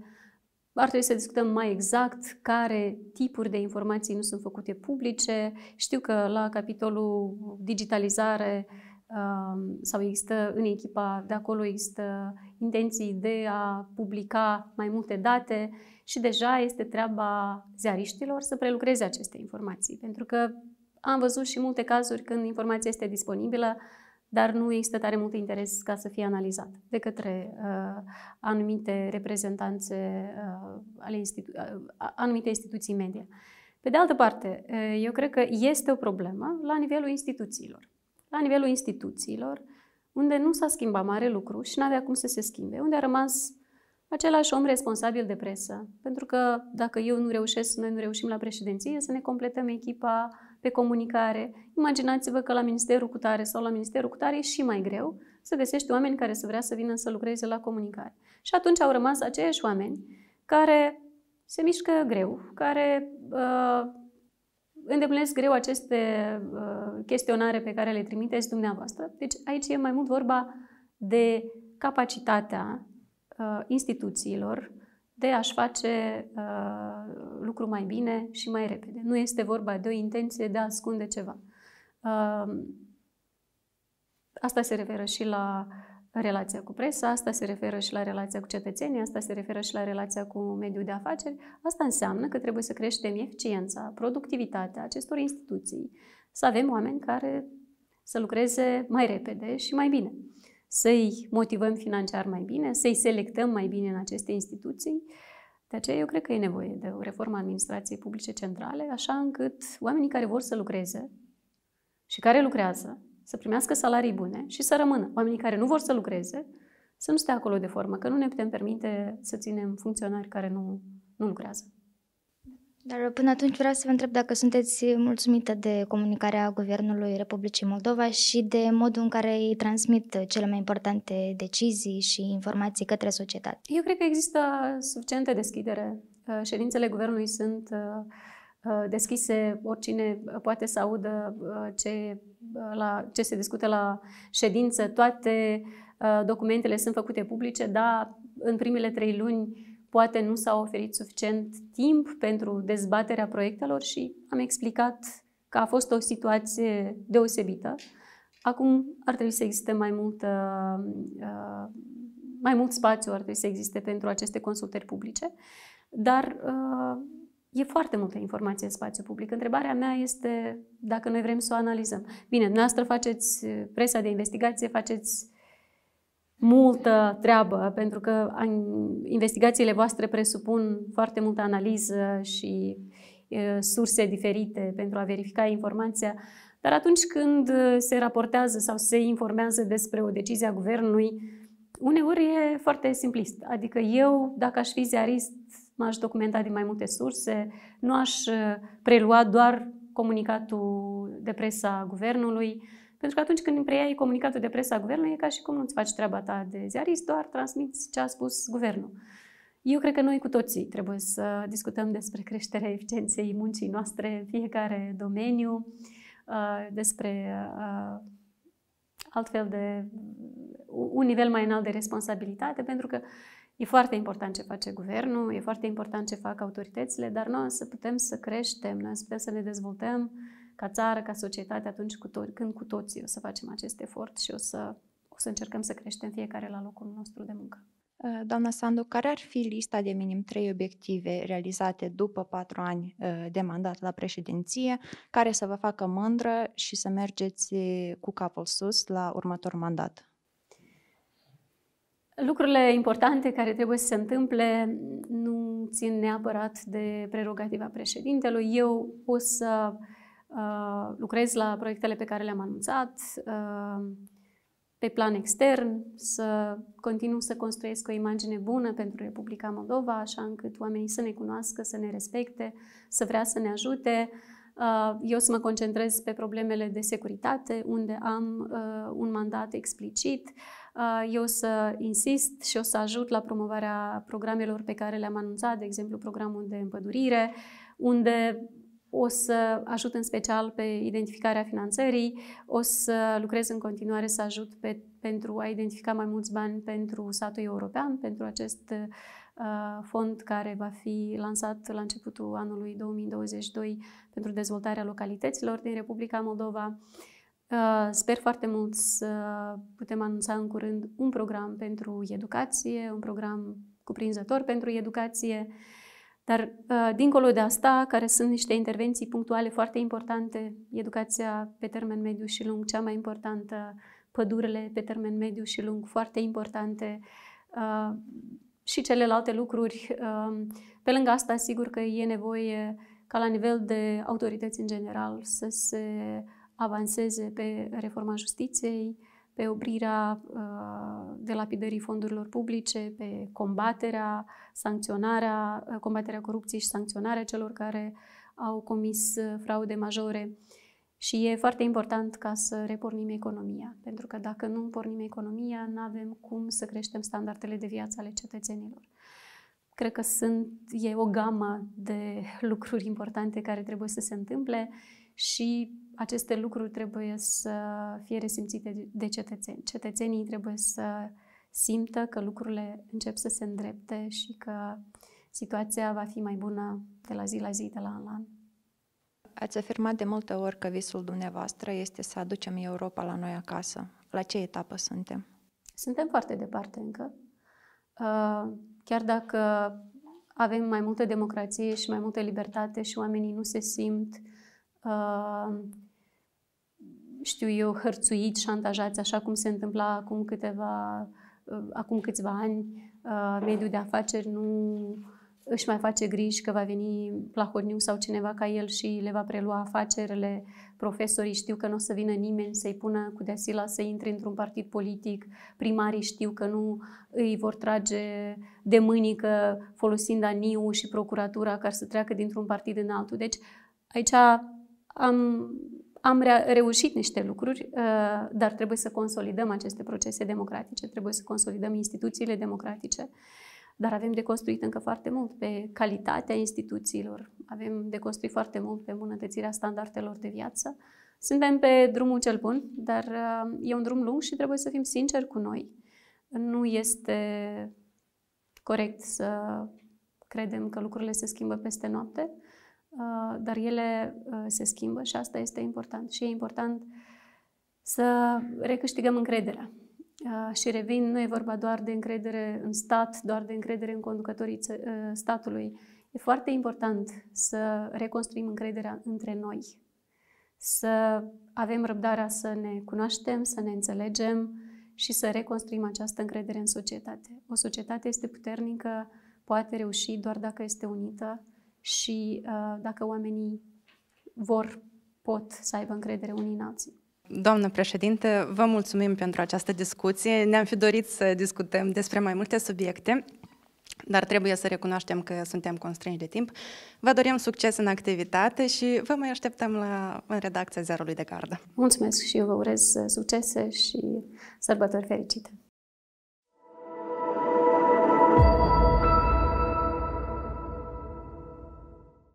Ar trebui să discutăm mai exact care tipuri de informații nu sunt făcute publice. Știu că la capitolul digitalizare um, sau există în echipa de acolo există intenții de a publica mai multe date și deja este treaba ziariștilor să prelucreze aceste informații. Pentru că am văzut și multe cazuri când informația este disponibilă, dar nu există tare mult interes ca să fie analizat de către uh, anumite reprezentanțe uh, ale institu- uh, anumite instituții media. Pe de altă parte, uh, eu cred că este o problemă la nivelul instituțiilor. La nivelul instituțiilor, unde nu s-a schimbat mare lucru și n-avea cum să se schimbe, unde a rămas același om responsabil de presă. Pentru că dacă eu nu reușesc, noi nu reușim la președinție, să ne completăm echipa pe comunicare. Imaginați-vă că la Ministerul Cutare sau la Ministerul Cutare e și mai greu să găsești oameni care să vrea să vină să lucreze la comunicare. Și atunci au rămas aceiași oameni care se mișcă greu, care uh, îndeplinesc greu aceste uh, chestionare pe care le trimiteți dumneavoastră. Deci aici e mai mult vorba de capacitatea uh, instituțiilor de a-și face uh, lucru mai bine și mai repede. Nu este vorba de o intenție de a ascunde ceva. Uh, asta se referă și la relația cu presa, asta se referă și la relația cu cetățenii, asta se referă și la relația cu mediul de afaceri. Asta înseamnă că trebuie să creștem eficiența, productivitatea acestor instituții, să avem oameni care să lucreze mai repede și mai bine să-i motivăm financiar mai bine, să-i selectăm mai bine în aceste instituții. De aceea eu cred că e nevoie de o reformă a administrației publice centrale, așa încât oamenii care vor să lucreze și care lucrează să primească salarii bune și să rămână. Oamenii care nu vor să lucreze să nu stea acolo de formă, că nu ne putem permite să ținem funcționari care nu, nu lucrează. Dar până atunci vreau să vă întreb dacă sunteți mulțumită de comunicarea Guvernului Republicii Moldova și de modul în care îi transmit cele mai importante decizii și informații către societate. Eu cred că există suficientă deschidere. Uh, ședințele Guvernului sunt uh, uh, deschise, oricine poate să audă ce, la, ce se discută la ședință. Toate documentele sunt făcute publice, dar în primele trei luni poate nu s-a oferit suficient timp pentru dezbaterea proiectelor și am explicat că a fost o situație deosebită. Acum ar trebui să existe mai mult, uh, mai mult spațiu, ar trebui să existe pentru aceste consultări publice, dar uh, e foarte multă informație în spațiu public. Întrebarea mea este dacă noi vrem să o analizăm. Bine, dumneavoastră faceți presa de investigație, faceți multă treabă, pentru că investigațiile voastre presupun foarte multă analiză și surse diferite pentru a verifica informația. Dar atunci când se raportează sau se informează despre o decizie a guvernului, uneori e foarte simplist. Adică eu, dacă aș fi ziarist, m-aș documenta din mai multe surse, nu aș uh, prelua doar comunicatul de presa a guvernului, pentru că atunci când preiai comunicatul de presă a guvernului, e ca și cum nu-ți faci treaba ta de ziarist, doar transmiți ce a spus guvernul. Eu cred că noi cu toții trebuie să discutăm despre creșterea eficienței muncii noastre, fiecare domeniu, uh, despre uh, altfel de un nivel mai înalt de responsabilitate, pentru că e foarte important ce face guvernul, e foarte important ce fac autoritățile, dar noi să putem să creștem, noi să putem să ne dezvoltăm ca țară, ca societate, atunci cu to- când cu toții o să facem acest efort și o să, o să încercăm să creștem fiecare la locul nostru de muncă. Uh, doamna Sandu, care ar fi lista de minim trei obiective realizate după patru ani uh, de mandat la președinție, care să vă facă mândră și să mergeți uh, cu capul sus la următor mandat? Lucrurile importante care trebuie să se întâmple nu țin neapărat de prerogativa președintelui. Eu o să uh, Uh, lucrez la proiectele pe care le-am anunțat, uh, pe plan extern, să continu să construiesc o imagine bună pentru Republica Moldova, așa încât oamenii să ne cunoască, să ne respecte, să vrea să ne ajute. Uh, eu să mă concentrez pe problemele de securitate, unde am un mandat explicit. Eu să insist și o să ajut la promovarea programelor pe care le-am anunțat, de exemplu programul de împădurire, unde o să ajut în special pe identificarea finanțării, o să lucrez în continuare să ajut pe, pentru a identifica mai mulți bani pentru satul european, pentru acest uh, fond care va fi lansat la începutul anului 2022 pentru dezvoltarea localităților din Republica Moldova. Uh, sper foarte mult să putem anunța în curând un program pentru educație, un program cuprinzător pentru educație. Dar, uh, dincolo de asta, care sunt niște intervenții punctuale foarte importante, educația pe termen mediu și lung, cea mai importantă, pădurile pe termen mediu și lung, foarte importante, uh, și celelalte lucruri. Uh, pe lângă asta, sigur că e nevoie ca la nivel de autorități în general să se avanseze pe reforma justiției, pe oprirea uh, delapidării fondurilor publice, pe combaterea, sancționarea, uh, combaterea corupției și sancționarea celor care au comis fraude majore. Și e foarte important ca să repornim economia, pentru că dacă nu pornim economia, nu avem cum să creștem standardele de viață ale cetățenilor. Cred că sunt, e o gamă de lucruri importante care trebuie să se întâmple și aceste lucruri trebuie să fie resimțite de cetățeni. Cetățenii trebuie să simtă că lucrurile încep să se îndrepte și că situația va fi mai bună de la zi la zi, de la an la an. Ați afirmat de multe ori că visul dumneavoastră este să aducem Europa la noi acasă. La ce etapă suntem? Suntem foarte departe încă. Uh, chiar dacă avem mai multă democrație și mai multă libertate și oamenii nu se simt uh, știu eu, hărțuiți, șantajați, așa cum se întâmpla acum câteva, acum câțiva ani, ah, mediul de afaceri nu își mai face griji că va veni Plahorniu sau cineva ca el și le va prelua afacerile. Profesorii știu că nu o să vină nimeni să-i pună cu deasila să intre într-un partid politic. Primarii știu că nu îi vor trage de mânică folosind aniu și procuratura care să treacă dintr-un partid în altul. Deci aici am, am re- reușit niște lucruri, uh, dar trebuie să consolidăm aceste procese democratice, trebuie să consolidăm instituțiile democratice, dar avem de construit încă foarte mult pe calitatea instituțiilor, avem de construit foarte mult pe îmbunătățirea standardelor de viață. Suntem pe drumul cel bun, dar uh, e un drum lung și trebuie să fim sinceri cu noi. Nu este corect să credem că lucrurile se schimbă peste noapte Uh, dar ele uh, se schimbă și asta este important. Și e important să recâștigăm încrederea. Uh, și revin, nu e vorba doar de încredere în stat, doar de încredere în conducătorii statului. E foarte important să reconstruim încrederea între noi, să avem răbdarea să ne cunoaștem, să ne înțelegem și să reconstruim această încredere în societate. O societate este puternică, poate reuși doar dacă este unită și uh, dacă oamenii vor, pot să aibă încredere unii în alții. Doamnă președinte, vă mulțumim pentru această discuție. Ne-am fi dorit să discutăm despre mai multe subiecte, dar trebuie să recunoaștem că suntem constrânși de timp. Vă dorim succes în activitate și vă mai așteptăm la, în redacția Ziarului de Gardă. Mulțumesc și eu vă urez succese și sărbători fericite!